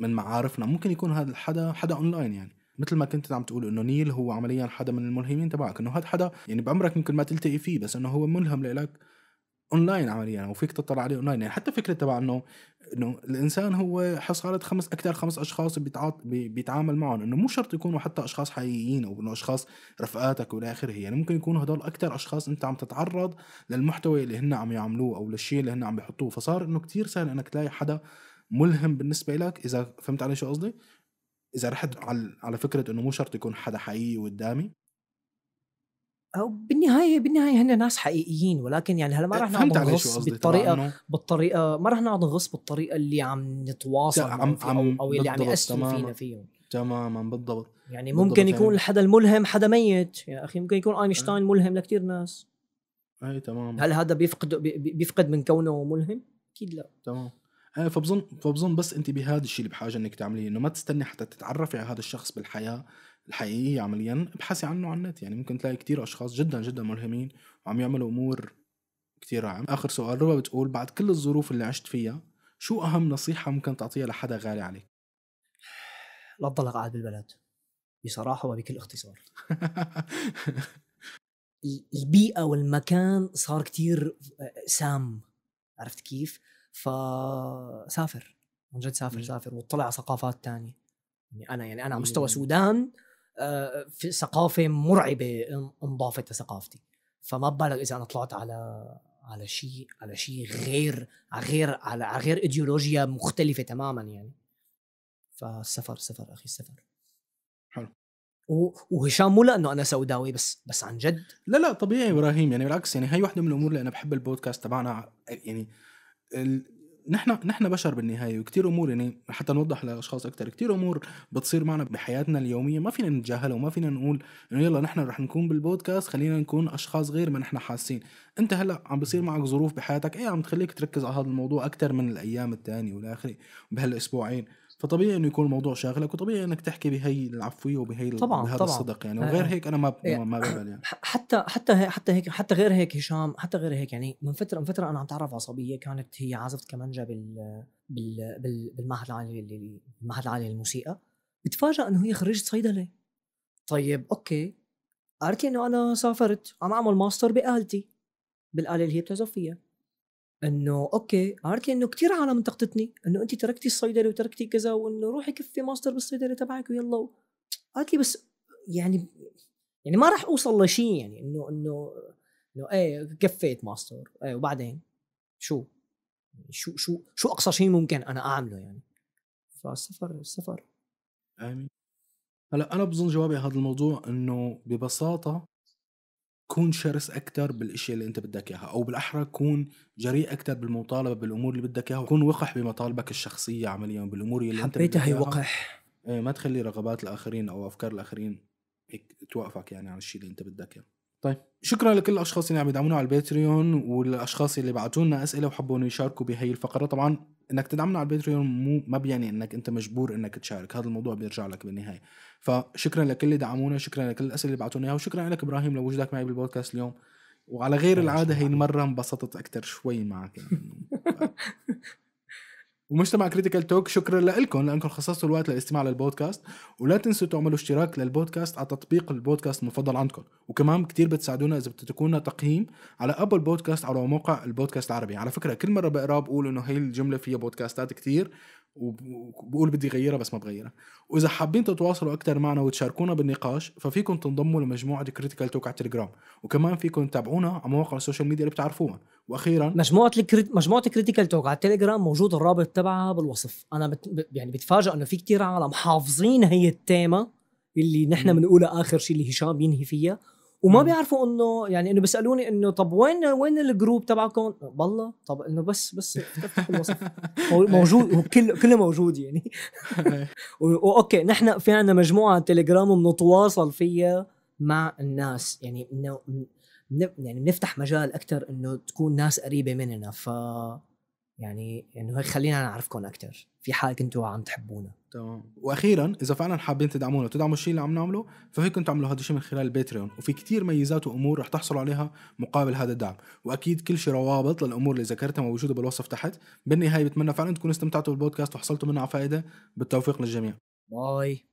من معارفنا ممكن يكون هذا الحدا حدا اونلاين يعني مثل ما كنت عم تقول انه نيل هو عمليا حدا من الملهمين تبعك انه هاد حدا يعني بعمرك يمكن ما تلتقي فيه بس انه هو ملهم لإلك اونلاين عمليا وفيك تطلع عليه اونلاين يعني حتى فكره تبع انه انه الانسان هو حصاله خمس اكثر خمس اشخاص بيتعاط بيتعامل معهم انه مو شرط يكونوا حتى اشخاص حقيقيين او انه اشخاص رفقاتك والى اخره يعني ممكن يكونوا هدول اكثر اشخاص انت عم تتعرض للمحتوى اللي هن عم يعملوه او للشيء اللي هن عم بيحطوه فصار انه كثير سهل انك تلاقي حدا ملهم بالنسبه لك اذا فهمت علي شو قصدي اذا رحت على على فكره انه مو شرط يكون حدا حقيقي قدامي او بالنهايه بالنهايه هن ناس حقيقيين ولكن يعني هلا ما رح نقعد نغص بالطريقه بالطريقه ما رح نقعد نغص بالطريقه اللي عم نتواصل عم عم او, أو اللي عم ياثروا فينا فيهم تماما بالضبط يعني بالضبط ممكن يكون الحدا الملهم حدا ميت يا اخي ممكن يكون اينشتاين ملهم لكثير ناس اي تمام هل هذا بيفقد بيفقد من كونه ملهم؟ اكيد لا تمام آه، فبظن فبظن بس انت بهذا الشيء اللي بحاجه انك تعمليه انه ما تستني حتى تتعرفي على هذا الشخص بالحياه الحقيقيه عمليا ابحثي عنه على النت يعني ممكن تلاقي كتير اشخاص جدا جدا ملهمين وعم يعملوا امور كتير عام اخر سؤال ربا بتقول بعد كل الظروف اللي عشت فيها شو اهم نصيحه ممكن تعطيها لحدا غالي عليك لا تضلك قاعد بالبلد بصراحه وبكل اختصار البيئه والمكان صار كتير آه، سام عرفت كيف فسافر من جد سافر سافر واطلع على ثقافات ثانيه يعني انا يعني انا على مستوى سودان آه، في ثقافه مرعبه انضافت لثقافتي فما بالك اذا انا طلعت على على شيء على شيء غير على غير على غير ايديولوجيا مختلفه تماما يعني فالسفر سفر اخي السفر حلو وهشام مو لانه انا سوداوي بس بس عن جد لا لا طبيعي ابراهيم يعني بالعكس يعني هي واحده من الامور اللي انا بحب البودكاست تبعنا يعني ال... نحن نحن بشر بالنهايه وكثير امور يعني حتى نوضح لاشخاص اكثر كثير امور بتصير معنا بحياتنا اليوميه ما فينا نتجاهلها وما فينا نقول انه يلا نحن رح نكون بالبودكاست خلينا نكون اشخاص غير ما نحن حاسين انت هلا عم بصير معك ظروف بحياتك ايه عم تخليك تركز على هذا الموضوع اكثر من الايام الثانيه والى اخره بهالاسبوعين فطبيعي انه يكون الموضوع شاغلك وطبيعي انك تحكي بهي العفويه وبهي طبعا بهذا طبعا. الصدق يعني آه، وغير آه. هيك انا ما يعني ما بقبل يعني حتى حتى حتى هيك حتى غير هيك هشام حتى غير هيك يعني من فتره من فتره انا عم تعرف على صبيه كانت هي عازفه كمانجا بال بال, بال بالمعهد العالي بالمعهد العالي للموسيقى بتفاجئ انه هي خريجه صيدله طيب اوكي قالت لي انه انا سافرت عم اعمل ماستر بآلتي بالاله اللي هي بتعزف فيها انه اوكي لي انه كثير عالم انتقدتني انه انت تركتي الصيدلي وتركتي كذا وانه روحي كفي ماستر بالصيدلي تبعك ويلا قالت لي بس يعني يعني ما راح اوصل لشيء يعني انه انه انه ايه كفيت ماستر ايه وبعدين شو شو شو شو اقصى شيء ممكن انا اعمله يعني فالسفر السفر امين هلا انا بظن جوابي هذا الموضوع انه ببساطه كون شرس اكثر بالاشياء اللي انت بدك اياها او بالاحرى كون جريء اكثر بالمطالبه بالامور اللي بدك اياها وكون وقح بمطالبك الشخصيه عمليا بالامور اللي انت حبيتها هي وقح إيه، ما تخلي رغبات الاخرين او افكار الاخرين هيك توقفك يعني عن الشيء اللي انت بدك اياه طيب شكرا لكل الاشخاص اللي عم يدعمونا على الباتريون والاشخاص اللي بعثوا لنا اسئله وحبوا يشاركوا بهي الفقره طبعا انك تدعمنا على الباتريون مو ما بيعني انك انت مجبور انك تشارك هذا الموضوع بيرجع لك بالنهايه فشكرا لكل اللي دعمونا شكرا لكل الاسئله اللي بعثوا اياها وشكرا لك ابراهيم لوجودك معي بالبودكاست اليوم وعلى غير العاده هي المره انبسطت اكثر شوي معك يعني ومجتمع كريتيكال توك شكرا لكم لانكم خصصتوا الوقت للاستماع للبودكاست ولا تنسوا تعملوا اشتراك للبودكاست على تطبيق البودكاست المفضل عندكم وكمان كتير بتساعدونا اذا بتتركونا تقييم على ابل بودكاست او موقع البودكاست العربي على فكره كل مره بقرا بقول انه هي الجمله فيها بودكاستات كتير وبقول بدي غيرها بس ما بغيرها واذا حابين تتواصلوا اكثر معنا وتشاركونا بالنقاش ففيكم تنضموا لمجموعه كريتيكال توك على التليجرام وكمان فيكم تتابعونا على مواقع السوشيال ميديا اللي بتعرفوها واخيرا مجموعه الكريت... مجموعه كريتيكال توك على التليجرام موجود الرابط تبعها بالوصف انا بت... يعني بتفاجئ انه في كتير عالم حافظين هي التيمه اللي نحن بنقولها اخر شيء اللي هشام بينهي فيها وما بيعرفوا انه يعني انه بيسالوني انه طب وين وين الجروب تبعكم؟ بالله طب انه بس بس افتحوا الوصف موجود وكل كله موجود يعني اوكي نحن في عندنا مجموعه تليجرام وبنتواصل فيها مع الناس يعني انه يعني بنفتح مجال اكثر انه تكون ناس قريبه مننا ف يعني انه يعني خلينا نعرفكم اكثر في حال كنتوا عم تحبونا تمام واخيرا اذا فعلا حابين تدعمونا وتدعموا الشيء اللي عم نعمله ففيكم تعملوا هذا الشيء من خلال الباتريون وفي كتير ميزات وامور رح تحصلوا عليها مقابل هذا الدعم واكيد كل شيء روابط للامور اللي ذكرتها موجوده بالوصف تحت بالنهايه بتمنى فعلا تكونوا استمتعتوا بالبودكاست وحصلتوا منه على فائده بالتوفيق للجميع باي